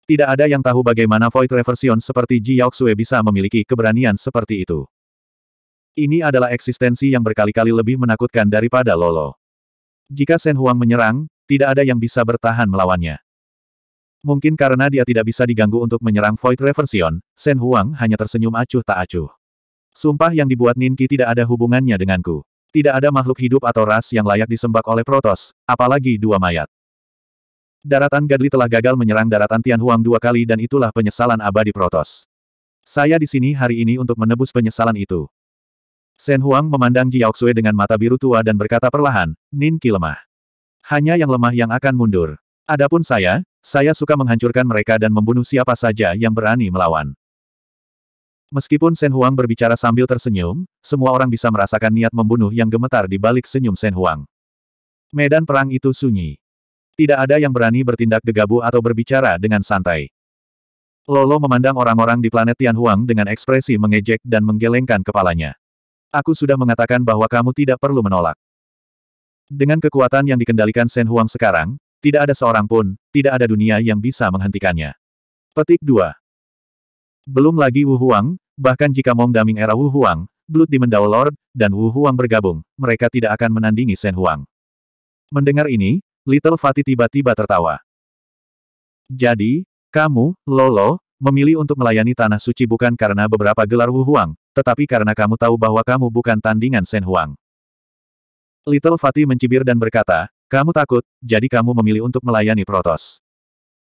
Tidak ada yang tahu bagaimana Void Reversion seperti Ji Yaoxue bisa memiliki keberanian seperti itu. Ini adalah eksistensi yang berkali-kali lebih menakutkan daripada Lolo. Jika Sen Huang menyerang, tidak ada yang bisa bertahan melawannya. Mungkin karena dia tidak bisa diganggu untuk menyerang Void Reversion, Sen Huang hanya tersenyum acuh tak acuh. Sumpah yang dibuat Ninki tidak ada hubungannya denganku. Tidak ada makhluk hidup atau ras yang layak disembah oleh Protos, apalagi dua mayat. Daratan Gadli telah gagal menyerang daratan Tianhuang dua kali dan itulah penyesalan abadi Protos. Saya di sini hari ini untuk menebus penyesalan itu. Shen Huang memandang Ji dengan mata biru tua dan berkata perlahan, Nin Qi lemah. Hanya yang lemah yang akan mundur. Adapun saya, saya suka menghancurkan mereka dan membunuh siapa saja yang berani melawan. Meskipun Shen Huang berbicara sambil tersenyum, semua orang bisa merasakan niat membunuh yang gemetar di balik senyum Shen Huang. Medan perang itu sunyi. Tidak ada yang berani bertindak gegabah atau berbicara dengan santai. Lolo memandang orang-orang di planet Tianhuang dengan ekspresi mengejek dan menggelengkan kepalanya. Aku sudah mengatakan bahwa kamu tidak perlu menolak. Dengan kekuatan yang dikendalikan Shen Huang sekarang, tidak ada seorang pun, tidak ada dunia yang bisa menghentikannya. Petik 2. Belum lagi Wu Huang, bahkan jika Mong Daming era Wu Huang, Blood Demon Dao Lord, dan Wu Huang bergabung, mereka tidak akan menandingi Shen Huang. Mendengar ini, Little Fati tiba-tiba tertawa. Jadi, kamu, Lolo, memilih untuk melayani Tanah Suci bukan karena beberapa gelar Wu Huang, tetapi karena kamu tahu bahwa kamu bukan tandingan Shen Huang. Little Fati mencibir dan berkata, kamu takut, jadi kamu memilih untuk melayani Protos.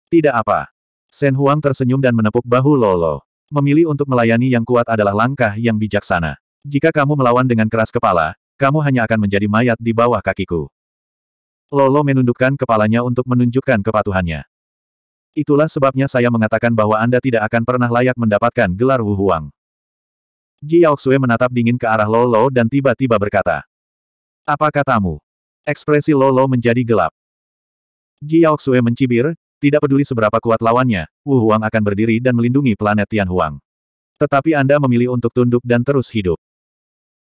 Tidak apa. Shen Huang tersenyum dan menepuk bahu Lolo. Memilih untuk melayani yang kuat adalah langkah yang bijaksana. Jika kamu melawan dengan keras kepala, kamu hanya akan menjadi mayat di bawah kakiku. Lolo menundukkan kepalanya untuk menunjukkan kepatuhannya. Itulah sebabnya saya mengatakan bahwa Anda tidak akan pernah layak mendapatkan gelar Wu Huang. Ji Yaoxue menatap dingin ke arah Lolo dan tiba-tiba berkata. Apa katamu? Ekspresi Lolo menjadi gelap. Ji Yaoxue mencibir, tidak peduli seberapa kuat lawannya, Wu Huang akan berdiri dan melindungi planet Tian Huang. Tetapi Anda memilih untuk tunduk dan terus hidup.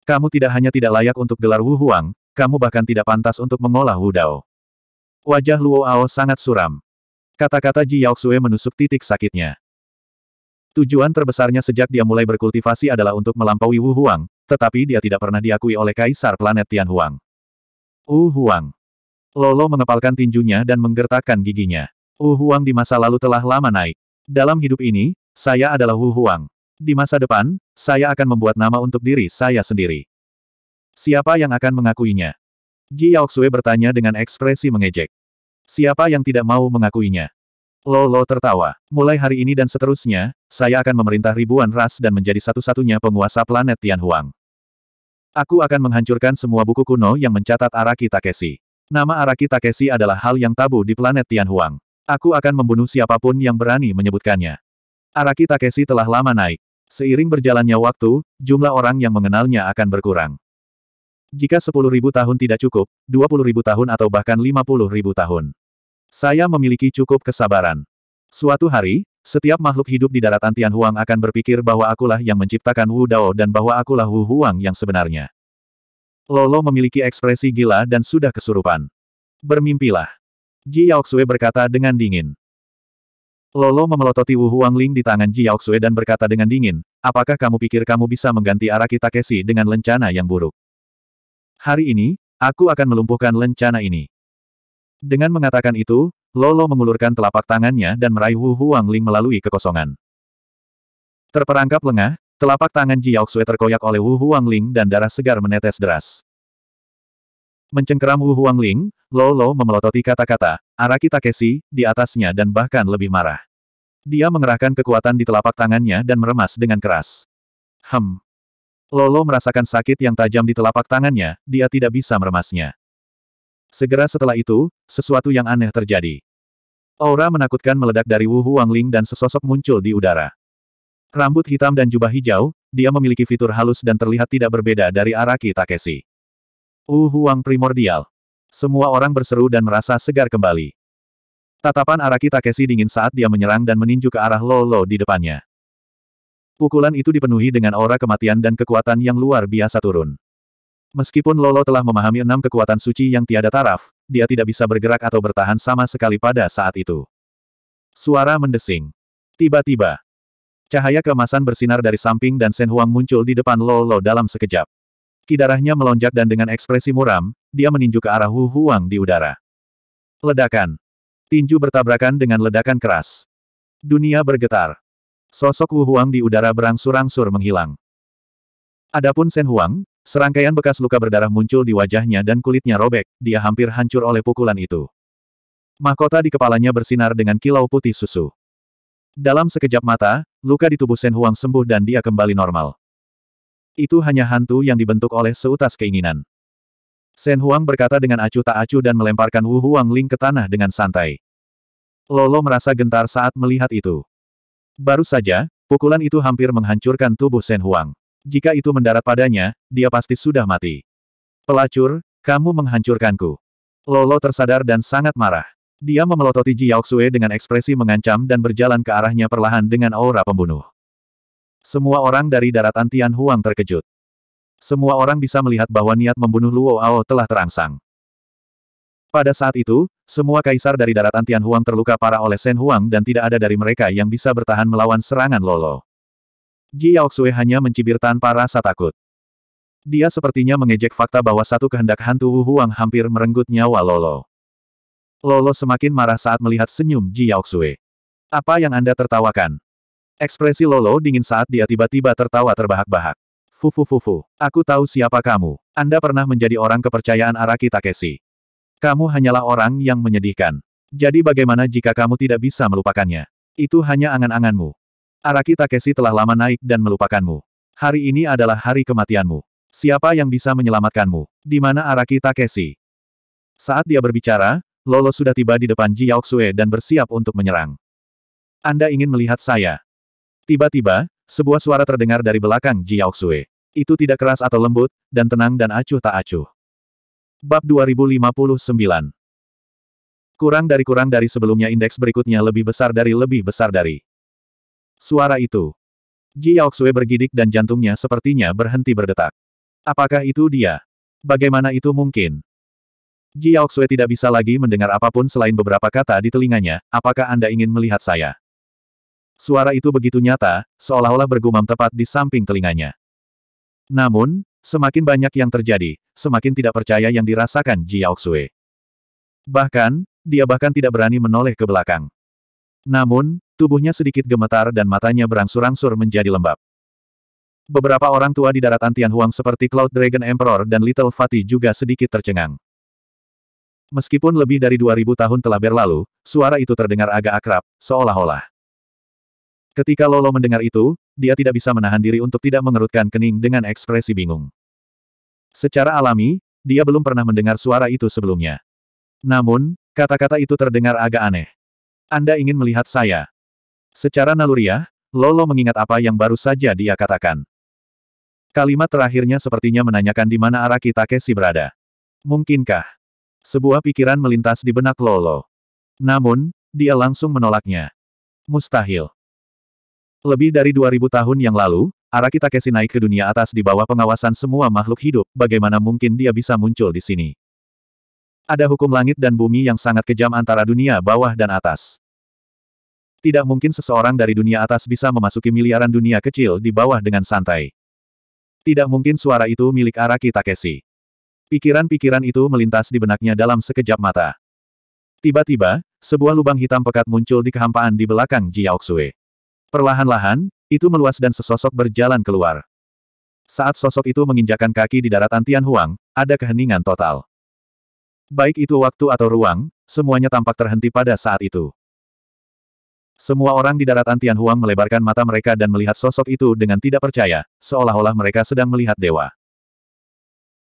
Kamu tidak hanya tidak layak untuk gelar Wu Huang, kamu bahkan tidak pantas untuk mengolah Wudao. Wajah Luo Ao sangat suram. Kata-kata Ji Yaoxue menusuk titik sakitnya. Tujuan terbesarnya sejak dia mulai berkultivasi adalah untuk melampaui Wu Huang, tetapi dia tidak pernah diakui oleh Kaisar Planet Tian Huang. Wu Huang. Lolo mengepalkan tinjunya dan menggertakkan giginya. Wu Huang di masa lalu telah lama naik. Dalam hidup ini, saya adalah Wu Huang. Di masa depan, saya akan membuat nama untuk diri saya sendiri. Siapa yang akan mengakuinya? Ji Yaoxue bertanya dengan ekspresi mengejek. Siapa yang tidak mau mengakuinya? Lolo tertawa. Mulai hari ini dan seterusnya, saya akan memerintah ribuan ras dan menjadi satu-satunya penguasa planet Tianhuang. Aku akan menghancurkan semua buku kuno yang mencatat Araki Takeshi. Nama Araki Takeshi adalah hal yang tabu di planet Tianhuang. Aku akan membunuh siapapun yang berani menyebutkannya. Araki Takeshi telah lama naik. Seiring berjalannya waktu, jumlah orang yang mengenalnya akan berkurang. Jika 10.000 tahun tidak cukup, 20.000 tahun atau bahkan 50.000 tahun. Saya memiliki cukup kesabaran. Suatu hari, setiap makhluk hidup di daratan Tianhuang akan berpikir bahwa akulah yang menciptakan Wu Dao dan bahwa akulah Wu Huang yang sebenarnya. Lolo memiliki ekspresi gila dan sudah kesurupan. Bermimpilah. Ji Yaoxue berkata dengan dingin. Lolo memelototi Wu Huang Ling di tangan Ji Yaoxue dan berkata dengan dingin, apakah kamu pikir kamu bisa mengganti Araki Takeshi dengan lencana yang buruk? Hari ini, aku akan melumpuhkan lencana ini. Dengan mengatakan itu, Lolo mengulurkan telapak tangannya dan meraih Wu Huang Ling melalui kekosongan. Terperangkap lengah, telapak tangan Ji Yaoxue terkoyak oleh Wu Huang Ling dan darah segar menetes deras. Mencengkeram Wu Huang Ling, Lolo memelototi kata-kata, Araki Takeshi, di atasnya dan bahkan lebih marah. Dia mengerahkan kekuatan di telapak tangannya dan meremas dengan keras. Hem, Lolo merasakan sakit yang tajam di telapak tangannya, dia tidak bisa meremasnya. Segera setelah itu, sesuatu yang aneh terjadi. Aura menakutkan meledak dari Wu Huang Ling dan sesosok muncul di udara. Rambut hitam dan jubah hijau, dia memiliki fitur halus dan terlihat tidak berbeda dari Araki Takeshi. Wu Huang primordial. Semua orang berseru dan merasa segar kembali. Tatapan Araki Takeshi dingin saat dia menyerang dan meninju ke arah Lolo di depannya. Pukulan itu dipenuhi dengan aura kematian dan kekuatan yang luar biasa turun. Meskipun Lolo telah memahami enam kekuatan suci yang tiada taraf, dia tidak bisa bergerak atau bertahan sama sekali pada saat itu. Suara mendesing. Tiba-tiba, cahaya kemasan bersinar dari samping dan Sen Huang muncul di depan Lolo dalam sekejap. Kidarahnya melonjak dan dengan ekspresi muram, dia meninju ke arah Hu Huang di udara. Ledakan. Tinju bertabrakan dengan ledakan keras. Dunia bergetar sosok Wu Huang di udara berangsur-angsur menghilang. Adapun Shen Huang, serangkaian bekas luka berdarah muncul di wajahnya dan kulitnya robek, dia hampir hancur oleh pukulan itu. Mahkota di kepalanya bersinar dengan kilau putih susu. Dalam sekejap mata, luka di tubuh Shen Huang sembuh dan dia kembali normal. Itu hanya hantu yang dibentuk oleh seutas keinginan. Shen Huang berkata dengan acuh tak acuh dan melemparkan Wu Huang Ling ke tanah dengan santai. Lolo merasa gentar saat melihat itu. Baru saja, pukulan itu hampir menghancurkan tubuh Shen Huang. Jika itu mendarat padanya, dia pasti sudah mati. Pelacur, kamu menghancurkanku. Lolo tersadar dan sangat marah. Dia memelototi Ji Yaoxue dengan ekspresi mengancam dan berjalan ke arahnya perlahan dengan aura pembunuh. Semua orang dari daratan Tian Huang terkejut. Semua orang bisa melihat bahwa niat membunuh Luo Ao telah terangsang. Pada saat itu, semua kaisar dari daratan Tianhuang terluka parah oleh Shen Huang dan tidak ada dari mereka yang bisa bertahan melawan serangan Lolo. Ji Yaoxue hanya mencibir tanpa rasa takut. Dia sepertinya mengejek fakta bahwa satu kehendak hantu Wu Huang hampir merenggut nyawa Lolo. Lolo semakin marah saat melihat senyum Ji Yaoxue. Apa yang Anda tertawakan? Ekspresi Lolo dingin saat dia tiba-tiba tertawa terbahak-bahak. Fufufufu, aku tahu siapa kamu. Anda pernah menjadi orang kepercayaan Araki Takeshi. Kamu hanyalah orang yang menyedihkan. Jadi bagaimana jika kamu tidak bisa melupakannya? Itu hanya angan-anganmu. Araki Takeshi telah lama naik dan melupakanmu. Hari ini adalah hari kematianmu. Siapa yang bisa menyelamatkanmu? Di mana Araki Takeshi? Saat dia berbicara, Lolo sudah tiba di depan Ji Yaoxue dan bersiap untuk menyerang. Anda ingin melihat saya? Tiba-tiba, sebuah suara terdengar dari belakang Ji Yaoxue. Itu tidak keras atau lembut, dan tenang dan acuh tak acuh. Bab 2059 Kurang dari kurang dari sebelumnya indeks berikutnya lebih besar dari lebih besar dari. Suara itu. Ji Yaoxue bergidik dan jantungnya sepertinya berhenti berdetak. Apakah itu dia? Bagaimana itu mungkin? Ji Yaoxue tidak bisa lagi mendengar apapun selain beberapa kata di telinganya, apakah Anda ingin melihat saya? Suara itu begitu nyata, seolah-olah bergumam tepat di samping telinganya. Namun, Semakin banyak yang terjadi, semakin tidak percaya yang dirasakan Ji Xue. Bahkan, dia bahkan tidak berani menoleh ke belakang. Namun, tubuhnya sedikit gemetar dan matanya berangsur-angsur menjadi lembab. Beberapa orang tua di daratan Tianhuang seperti Cloud Dragon Emperor dan Little Fatih juga sedikit tercengang. Meskipun lebih dari 2000 tahun telah berlalu, suara itu terdengar agak akrab, seolah-olah. Ketika Lolo mendengar itu, dia tidak bisa menahan diri untuk tidak mengerutkan kening dengan ekspresi bingung. Secara alami, dia belum pernah mendengar suara itu sebelumnya. Namun, kata-kata itu terdengar agak aneh. Anda ingin melihat saya. Secara naluriah, Lolo mengingat apa yang baru saja dia katakan. Kalimat terakhirnya sepertinya menanyakan di mana Araki Takeshi berada. Mungkinkah? Sebuah pikiran melintas di benak Lolo. Namun, dia langsung menolaknya. Mustahil. Lebih dari 2000 tahun yang lalu, Araki Takeshi naik ke dunia atas di bawah pengawasan semua makhluk hidup, bagaimana mungkin dia bisa muncul di sini? Ada hukum langit dan bumi yang sangat kejam antara dunia bawah dan atas. Tidak mungkin seseorang dari dunia atas bisa memasuki miliaran dunia kecil di bawah dengan santai. Tidak mungkin suara itu milik Araki Takeshi. Pikiran-pikiran itu melintas di benaknya dalam sekejap mata. Tiba-tiba, sebuah lubang hitam pekat muncul di kehampaan di belakang Jiaoxue. Perlahan-lahan, itu meluas dan sesosok berjalan keluar. Saat sosok itu menginjakan kaki di daratan Tian Huang, ada keheningan total. Baik itu waktu atau ruang, semuanya tampak terhenti pada saat itu. Semua orang di daratan Tian Huang melebarkan mata mereka dan melihat sosok itu dengan tidak percaya, seolah-olah mereka sedang melihat dewa.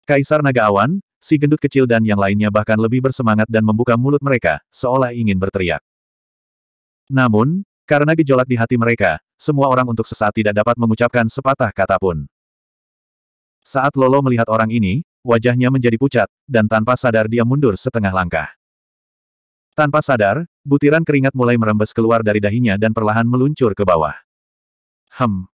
Kaisar Naga Awan, si gendut kecil dan yang lainnya bahkan lebih bersemangat dan membuka mulut mereka, seolah ingin berteriak. Namun, karena gejolak di hati mereka, semua orang untuk sesaat tidak dapat mengucapkan sepatah kata pun. Saat Lolo melihat orang ini, wajahnya menjadi pucat, dan tanpa sadar dia mundur setengah langkah. Tanpa sadar, butiran keringat mulai merembes keluar dari dahinya dan perlahan meluncur ke bawah. Hem.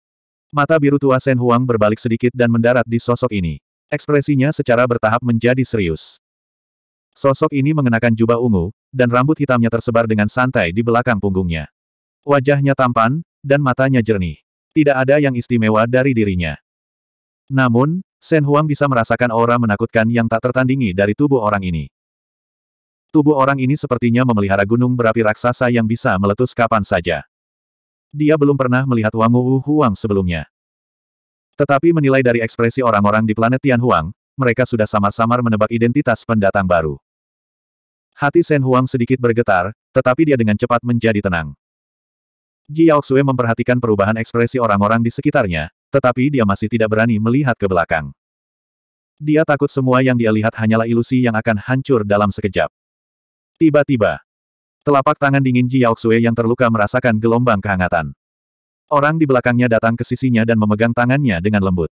Mata biru tua Sen Huang berbalik sedikit dan mendarat di sosok ini. Ekspresinya secara bertahap menjadi serius. Sosok ini mengenakan jubah ungu, dan rambut hitamnya tersebar dengan santai di belakang punggungnya. Wajahnya tampan, dan matanya jernih. Tidak ada yang istimewa dari dirinya. Namun, Shen Huang bisa merasakan aura menakutkan yang tak tertandingi dari tubuh orang ini. Tubuh orang ini sepertinya memelihara gunung berapi raksasa yang bisa meletus kapan saja. Dia belum pernah melihat Wang Wu Huang sebelumnya. Tetapi menilai dari ekspresi orang-orang di planet Tian Huang, mereka sudah samar-samar menebak identitas pendatang baru. Hati Shen Huang sedikit bergetar, tetapi dia dengan cepat menjadi tenang. Ji Yaoxue memperhatikan perubahan ekspresi orang-orang di sekitarnya, tetapi dia masih tidak berani melihat ke belakang. Dia takut semua yang dia lihat hanyalah ilusi yang akan hancur dalam sekejap. Tiba-tiba, telapak tangan dingin Ji Yaoxue yang terluka merasakan gelombang kehangatan. Orang di belakangnya datang ke sisinya dan memegang tangannya dengan lembut.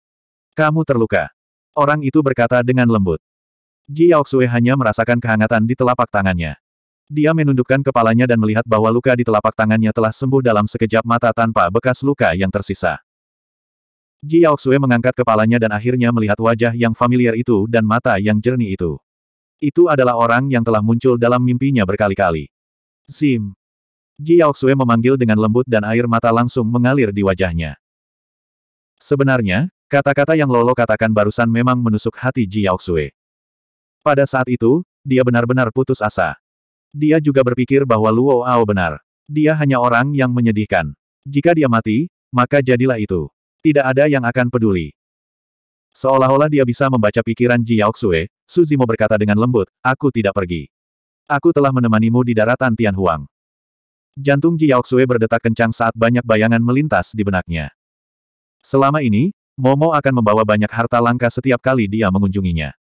Kamu terluka. Orang itu berkata dengan lembut. Ji Yaoxue hanya merasakan kehangatan di telapak tangannya. Dia menundukkan kepalanya dan melihat bahwa luka di telapak tangannya telah sembuh dalam sekejap mata tanpa bekas luka yang tersisa. Ji Yaoxue mengangkat kepalanya dan akhirnya melihat wajah yang familiar itu dan mata yang jernih itu. Itu adalah orang yang telah muncul dalam mimpinya berkali-kali. Sim. Ji Yaoxue memanggil dengan lembut dan air mata langsung mengalir di wajahnya. Sebenarnya, kata-kata yang Lolo katakan barusan memang menusuk hati Ji Yaoxue. Pada saat itu, dia benar-benar putus asa. Dia juga berpikir bahwa Luo Ao benar. Dia hanya orang yang menyedihkan. Jika dia mati, maka jadilah itu. Tidak ada yang akan peduli. Seolah-olah dia bisa membaca pikiran Ji Yaoxue, Suzimo berkata dengan lembut, aku tidak pergi. Aku telah menemanimu di daratan Tianhuang. Jantung Ji Yaoxue berdetak kencang saat banyak bayangan melintas di benaknya. Selama ini, Momo akan membawa banyak harta langka setiap kali dia mengunjunginya.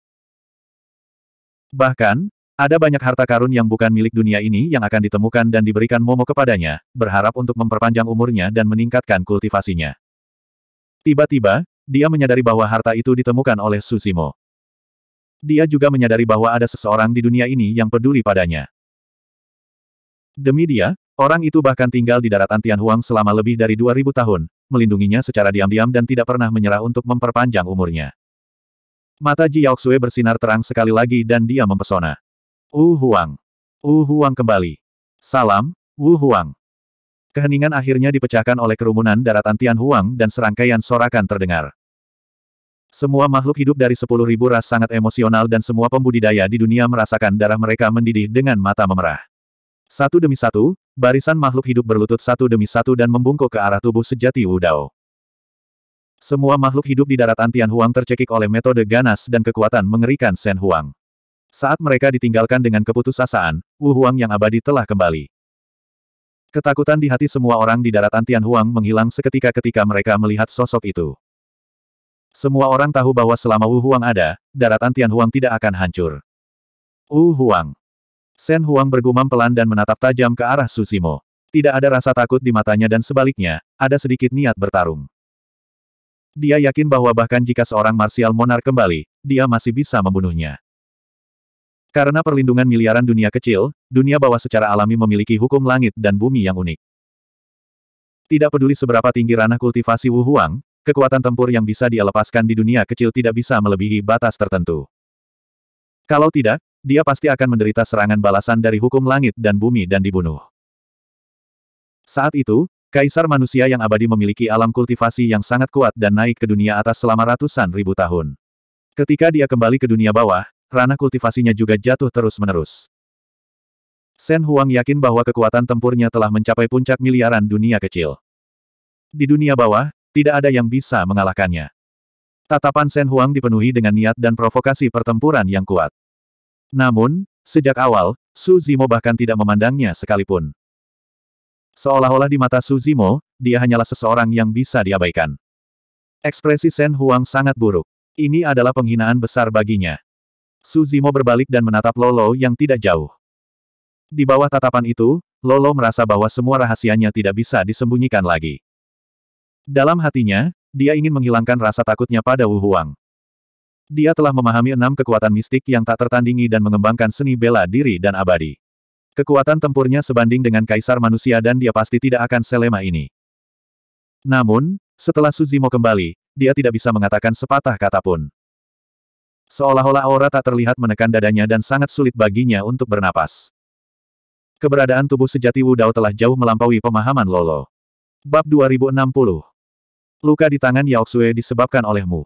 Bahkan, ada banyak harta karun yang bukan milik dunia ini yang akan ditemukan dan diberikan Momo kepadanya, berharap untuk memperpanjang umurnya dan meningkatkan kultivasinya. Tiba-tiba, dia menyadari bahwa harta itu ditemukan oleh Susimo. Dia juga menyadari bahwa ada seseorang di dunia ini yang peduli padanya. Demi dia, orang itu bahkan tinggal di daratan Tianhuang selama lebih dari 2000 tahun, melindunginya secara diam-diam dan tidak pernah menyerah untuk memperpanjang umurnya. Mata Ji Yaoxue bersinar terang sekali lagi dan dia mempesona. Wu Huang. Wu Huang kembali. Salam, Wu Huang. Keheningan akhirnya dipecahkan oleh kerumunan daratan Tian Huang dan serangkaian sorakan terdengar. Semua makhluk hidup dari sepuluh ribu ras sangat emosional dan semua pembudidaya di dunia merasakan darah mereka mendidih dengan mata memerah. Satu demi satu, barisan makhluk hidup berlutut satu demi satu dan membungkuk ke arah tubuh sejati Wu Dao. Semua makhluk hidup di daratan Tian Huang tercekik oleh metode ganas dan kekuatan mengerikan Sen Huang. Saat mereka ditinggalkan dengan keputusasaan, Wu Huang yang abadi telah kembali. Ketakutan di hati semua orang di daratan Tian Huang menghilang seketika ketika mereka melihat sosok itu. Semua orang tahu bahwa selama Wu Huang ada, daratan Tian Huang tidak akan hancur. Wu Huang. Shen Huang bergumam pelan dan menatap tajam ke arah Susimo. Tidak ada rasa takut di matanya dan sebaliknya, ada sedikit niat bertarung. Dia yakin bahwa bahkan jika seorang Martial monar kembali, dia masih bisa membunuhnya. Karena perlindungan miliaran dunia kecil, dunia bawah secara alami memiliki hukum langit dan bumi yang unik. Tidak peduli seberapa tinggi ranah kultivasi Wu Huang, kekuatan tempur yang bisa dia lepaskan di dunia kecil tidak bisa melebihi batas tertentu. Kalau tidak, dia pasti akan menderita serangan balasan dari hukum langit dan bumi dan dibunuh. Saat itu, Kaisar manusia yang abadi memiliki alam kultivasi yang sangat kuat dan naik ke dunia atas selama ratusan ribu tahun. Ketika dia kembali ke dunia bawah, ranah kultivasinya juga jatuh terus-menerus. Shen Huang yakin bahwa kekuatan tempurnya telah mencapai puncak miliaran dunia kecil. Di dunia bawah, tidak ada yang bisa mengalahkannya. Tatapan Shen Huang dipenuhi dengan niat dan provokasi pertempuran yang kuat. Namun, sejak awal, Su Zimo bahkan tidak memandangnya sekalipun. Seolah-olah di mata Su Zimo, dia hanyalah seseorang yang bisa diabaikan. Ekspresi Shen Huang sangat buruk. Ini adalah penghinaan besar baginya. Suzimo berbalik dan menatap Lolo yang tidak jauh. Di bawah tatapan itu, Lolo merasa bahwa semua rahasianya tidak bisa disembunyikan lagi. Dalam hatinya, dia ingin menghilangkan rasa takutnya pada Wu Huang. Dia telah memahami enam kekuatan mistik yang tak tertandingi dan mengembangkan seni bela diri dan abadi. Kekuatan tempurnya sebanding dengan kaisar manusia dan dia pasti tidak akan selema ini. Namun, setelah Suzimo kembali, dia tidak bisa mengatakan sepatah kata pun. Seolah-olah aura tak terlihat menekan dadanya dan sangat sulit baginya untuk bernapas. Keberadaan tubuh sejati Wu Dao telah jauh melampaui pemahaman Lolo. Bab 2060 Luka di tangan Yao Xue disebabkan olehmu.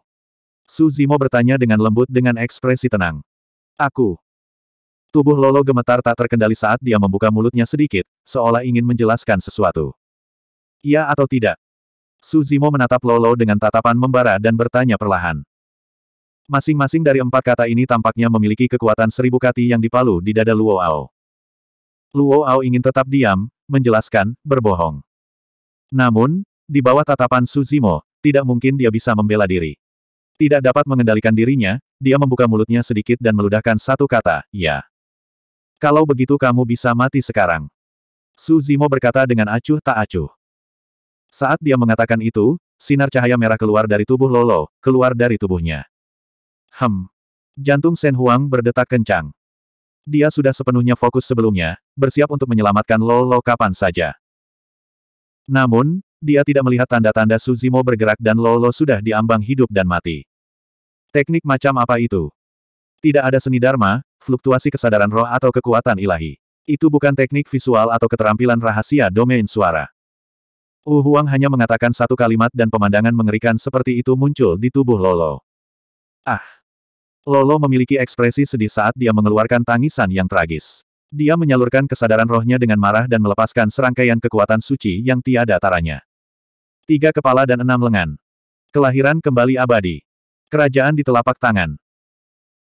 Su Zimo bertanya dengan lembut dengan ekspresi tenang. Aku. Tubuh Lolo gemetar tak terkendali saat dia membuka mulutnya sedikit, seolah ingin menjelaskan sesuatu. Iya atau tidak? Su Zimo menatap Lolo dengan tatapan membara dan bertanya perlahan. Masing-masing dari empat kata ini tampaknya memiliki kekuatan seribu kati yang dipalu di dada Luo Ao. Luo Ao ingin tetap diam, menjelaskan, berbohong. Namun, di bawah tatapan Suzimo, tidak mungkin dia bisa membela diri. Tidak dapat mengendalikan dirinya, dia membuka mulutnya sedikit dan meludahkan satu kata, ya. Kalau begitu kamu bisa mati sekarang. Suzimo berkata dengan acuh tak acuh. Saat dia mengatakan itu, sinar cahaya merah keluar dari tubuh Lolo, keluar dari tubuhnya. Hem. Jantung Shen Huang berdetak kencang. Dia sudah sepenuhnya fokus sebelumnya, bersiap untuk menyelamatkan Lo Lo kapan saja. Namun, dia tidak melihat tanda-tanda Suzimo bergerak dan Lo Lo sudah diambang hidup dan mati. Teknik macam apa itu? Tidak ada seni dharma, fluktuasi kesadaran roh atau kekuatan ilahi. Itu bukan teknik visual atau keterampilan rahasia domain suara. Wu Huang hanya mengatakan satu kalimat dan pemandangan mengerikan seperti itu muncul di tubuh Lolo. Ah! Lolo memiliki ekspresi sedih saat dia mengeluarkan tangisan yang tragis. Dia menyalurkan kesadaran rohnya dengan marah dan melepaskan serangkaian kekuatan suci yang tiada taranya. Tiga kepala dan enam lengan. Kelahiran kembali abadi. Kerajaan di telapak tangan.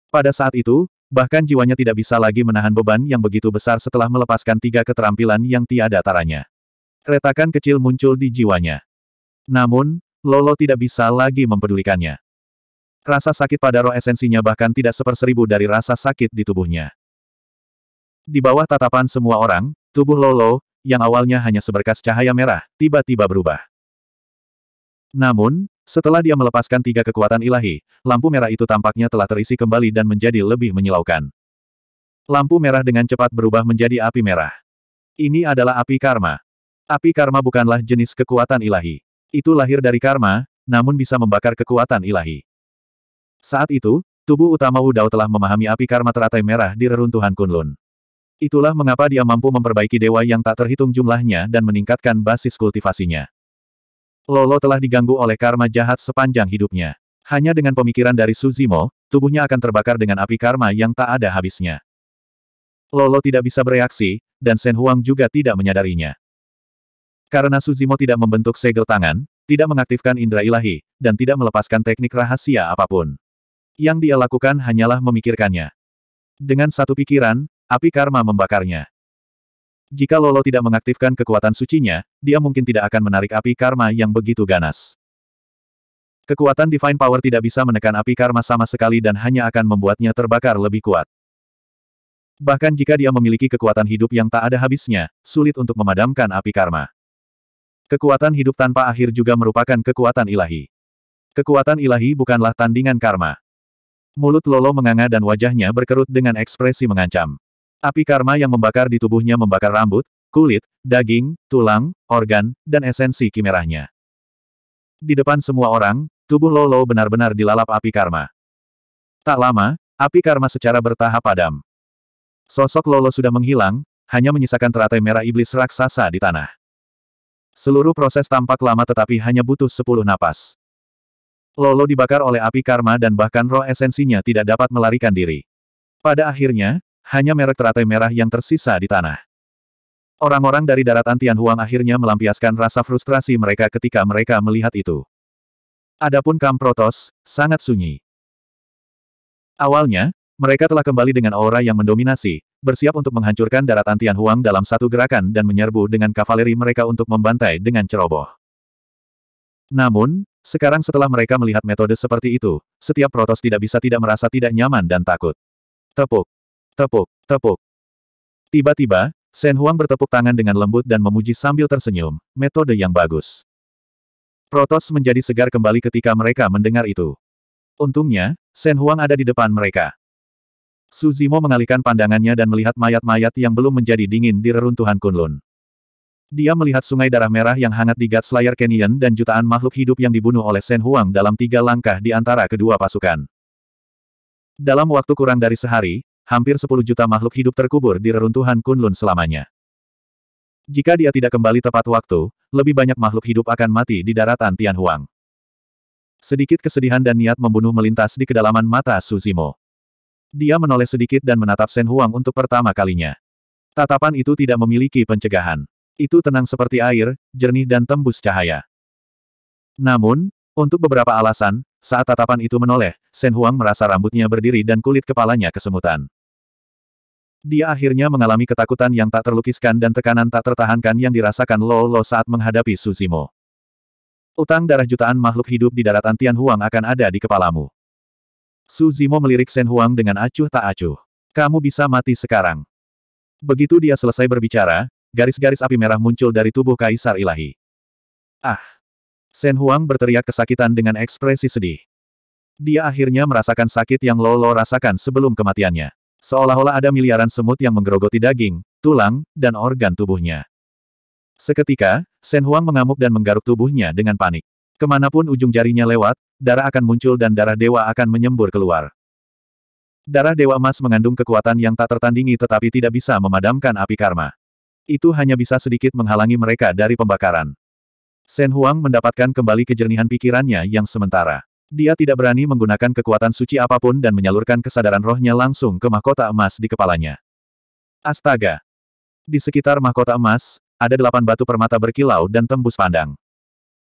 Pada saat itu, bahkan jiwanya tidak bisa lagi menahan beban yang begitu besar setelah melepaskan tiga keterampilan yang tiada taranya. Retakan kecil muncul di jiwanya. Namun, Lolo tidak bisa lagi mempedulikannya. Rasa sakit pada roh esensinya bahkan tidak seperseribu dari rasa sakit di tubuhnya. Di bawah tatapan semua orang, tubuh Lolo, yang awalnya hanya seberkas cahaya merah, tiba-tiba berubah. Namun, setelah dia melepaskan tiga kekuatan ilahi, lampu merah itu tampaknya telah terisi kembali dan menjadi lebih menyilaukan. Lampu merah dengan cepat berubah menjadi api merah. Ini adalah api karma. Api karma bukanlah jenis kekuatan ilahi. Itu lahir dari karma, namun bisa membakar kekuatan ilahi. Saat itu, tubuh utama Wu Dao telah memahami api karma teratai merah di reruntuhan Kunlun. Itulah mengapa dia mampu memperbaiki dewa yang tak terhitung jumlahnya dan meningkatkan basis kultivasinya. Lolo telah diganggu oleh karma jahat sepanjang hidupnya. Hanya dengan pemikiran dari Suzimo, tubuhnya akan terbakar dengan api karma yang tak ada habisnya. Lolo tidak bisa bereaksi, dan Shen Huang juga tidak menyadarinya. Karena Suzimo tidak membentuk segel tangan, tidak mengaktifkan indera ilahi, dan tidak melepaskan teknik rahasia apapun. Yang dia lakukan hanyalah memikirkannya. Dengan satu pikiran, api karma membakarnya. Jika Lolo tidak mengaktifkan kekuatan sucinya, dia mungkin tidak akan menarik api karma yang begitu ganas. Kekuatan Divine Power tidak bisa menekan api karma sama sekali dan hanya akan membuatnya terbakar lebih kuat. Bahkan jika dia memiliki kekuatan hidup yang tak ada habisnya, sulit untuk memadamkan api karma. Kekuatan hidup tanpa akhir juga merupakan kekuatan ilahi. Kekuatan ilahi bukanlah tandingan karma. Mulut Lolo menganga dan wajahnya berkerut dengan ekspresi mengancam. Api karma yang membakar di tubuhnya membakar rambut, kulit, daging, tulang, organ, dan esensi kimerahnya. Di depan semua orang, tubuh Lolo benar-benar dilalap api karma. Tak lama, api karma secara bertahap padam. Sosok Lolo sudah menghilang, hanya menyisakan teratai merah iblis raksasa di tanah. Seluruh proses tampak lama tetapi hanya butuh sepuluh napas. Lolo dibakar oleh api karma dan bahkan roh esensinya tidak dapat melarikan diri. Pada akhirnya, hanya merek teratai merah yang tersisa di tanah. Orang-orang dari daratan Tianhuang akhirnya melampiaskan rasa frustrasi mereka ketika mereka melihat itu. Adapun Kam Protos, sangat sunyi. Awalnya, mereka telah kembali dengan aura yang mendominasi, bersiap untuk menghancurkan daratan Tianhuang dalam satu gerakan dan menyerbu dengan kavaleri mereka untuk membantai dengan ceroboh. Namun, sekarang setelah mereka melihat metode seperti itu, setiap protos tidak bisa tidak merasa tidak nyaman dan takut. Tepuk. Tepuk. Tepuk. Tiba-tiba, Shen Huang bertepuk tangan dengan lembut dan memuji sambil tersenyum, metode yang bagus. Protos menjadi segar kembali ketika mereka mendengar itu. Untungnya, Shen Huang ada di depan mereka. Suzimo mengalihkan pandangannya dan melihat mayat-mayat yang belum menjadi dingin di reruntuhan Kunlun. Dia melihat sungai darah merah yang hangat di Gatslayer Lair Canyon dan jutaan makhluk hidup yang dibunuh oleh Shen Huang dalam tiga langkah di antara kedua pasukan. Dalam waktu kurang dari sehari, hampir 10 juta makhluk hidup terkubur di reruntuhan Kunlun selamanya. Jika dia tidak kembali tepat waktu, lebih banyak makhluk hidup akan mati di daratan Tianhuang. Sedikit kesedihan dan niat membunuh melintas di kedalaman mata Suzimo. Dia menoleh sedikit dan menatap Shen Huang untuk pertama kalinya. Tatapan itu tidak memiliki pencegahan. Itu tenang seperti air, jernih dan tembus cahaya. Namun, untuk beberapa alasan, saat tatapan itu menoleh, Shen Huang merasa rambutnya berdiri dan kulit kepalanya kesemutan. Dia akhirnya mengalami ketakutan yang tak terlukiskan dan tekanan tak tertahankan yang dirasakan Lo Lo saat menghadapi Suzimo. Utang darah jutaan makhluk hidup di daratan Tian Huang akan ada di kepalamu. Suzimo melirik Shen Huang dengan acuh tak acuh. Kamu bisa mati sekarang. Begitu dia selesai berbicara, garis-garis api merah muncul dari tubuh Kaisar Ilahi. Ah! Shen Huang berteriak kesakitan dengan ekspresi sedih. Dia akhirnya merasakan sakit yang Lolo rasakan sebelum kematiannya. Seolah-olah ada miliaran semut yang menggerogoti daging, tulang, dan organ tubuhnya. Seketika, Shen Huang mengamuk dan menggaruk tubuhnya dengan panik. Kemanapun ujung jarinya lewat, darah akan muncul dan darah dewa akan menyembur keluar. Darah dewa emas mengandung kekuatan yang tak tertandingi tetapi tidak bisa memadamkan api karma. Itu hanya bisa sedikit menghalangi mereka dari pembakaran. Shen Huang mendapatkan kembali kejernihan pikirannya yang sementara. Dia tidak berani menggunakan kekuatan suci apapun dan menyalurkan kesadaran rohnya langsung ke mahkota emas di kepalanya. Astaga! Di sekitar mahkota emas, ada delapan batu permata berkilau dan tembus pandang.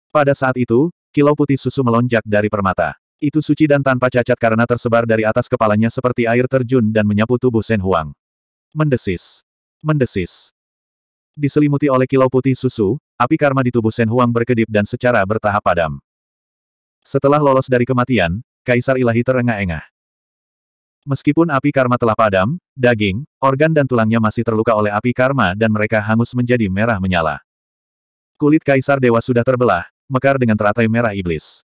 Pada saat itu, kilau putih susu melonjak dari permata. Itu suci dan tanpa cacat karena tersebar dari atas kepalanya seperti air terjun dan menyapu tubuh Shen Huang. Mendesis. Mendesis diselimuti oleh kilau putih susu, api karma di tubuh Shen Huang berkedip dan secara bertahap padam. Setelah lolos dari kematian, Kaisar Ilahi terengah-engah. Meskipun api karma telah padam, daging, organ dan tulangnya masih terluka oleh api karma dan mereka hangus menjadi merah menyala. Kulit Kaisar Dewa sudah terbelah, mekar dengan teratai merah iblis.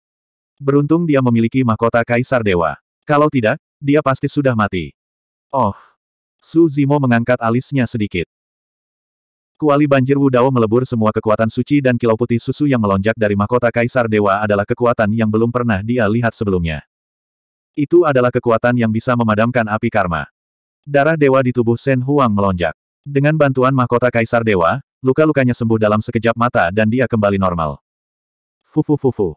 Beruntung dia memiliki mahkota Kaisar Dewa. Kalau tidak, dia pasti sudah mati. Oh! Su Zimo mengangkat alisnya sedikit. Kuali banjir Wudao melebur semua kekuatan suci dan kilau putih susu yang melonjak dari mahkota Kaisar Dewa adalah kekuatan yang belum pernah dia lihat sebelumnya. Itu adalah kekuatan yang bisa memadamkan api karma. Darah dewa di tubuh Shen Huang melonjak. Dengan bantuan mahkota Kaisar Dewa, luka-lukanya sembuh dalam sekejap mata dan dia kembali normal. Fufufufu.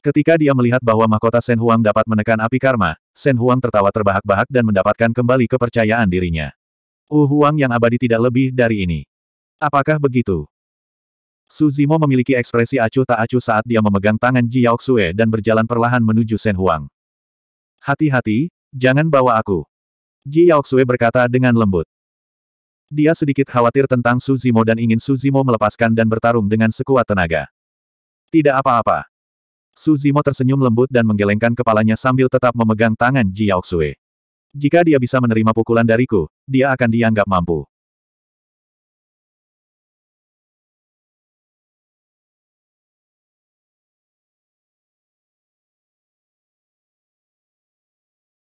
Ketika dia melihat bahwa mahkota Shen Huang dapat menekan api karma, Shen Huang tertawa terbahak-bahak dan mendapatkan kembali kepercayaan dirinya. Uhuang oh, yang abadi tidak lebih dari ini. Apakah begitu? Suzimo memiliki ekspresi acuh tak acuh saat dia memegang tangan Ji Yaoxue dan berjalan perlahan menuju Shen Huang. Hati-hati, jangan bawa aku. Ji Yaoxue berkata dengan lembut. Dia sedikit khawatir tentang Suzimo dan ingin Suzimo melepaskan dan bertarung dengan sekuat tenaga. Tidak apa-apa. Suzimo tersenyum lembut dan menggelengkan kepalanya sambil tetap memegang tangan Ji Yaoxue. Jika dia bisa menerima pukulan dariku, dia akan dianggap mampu.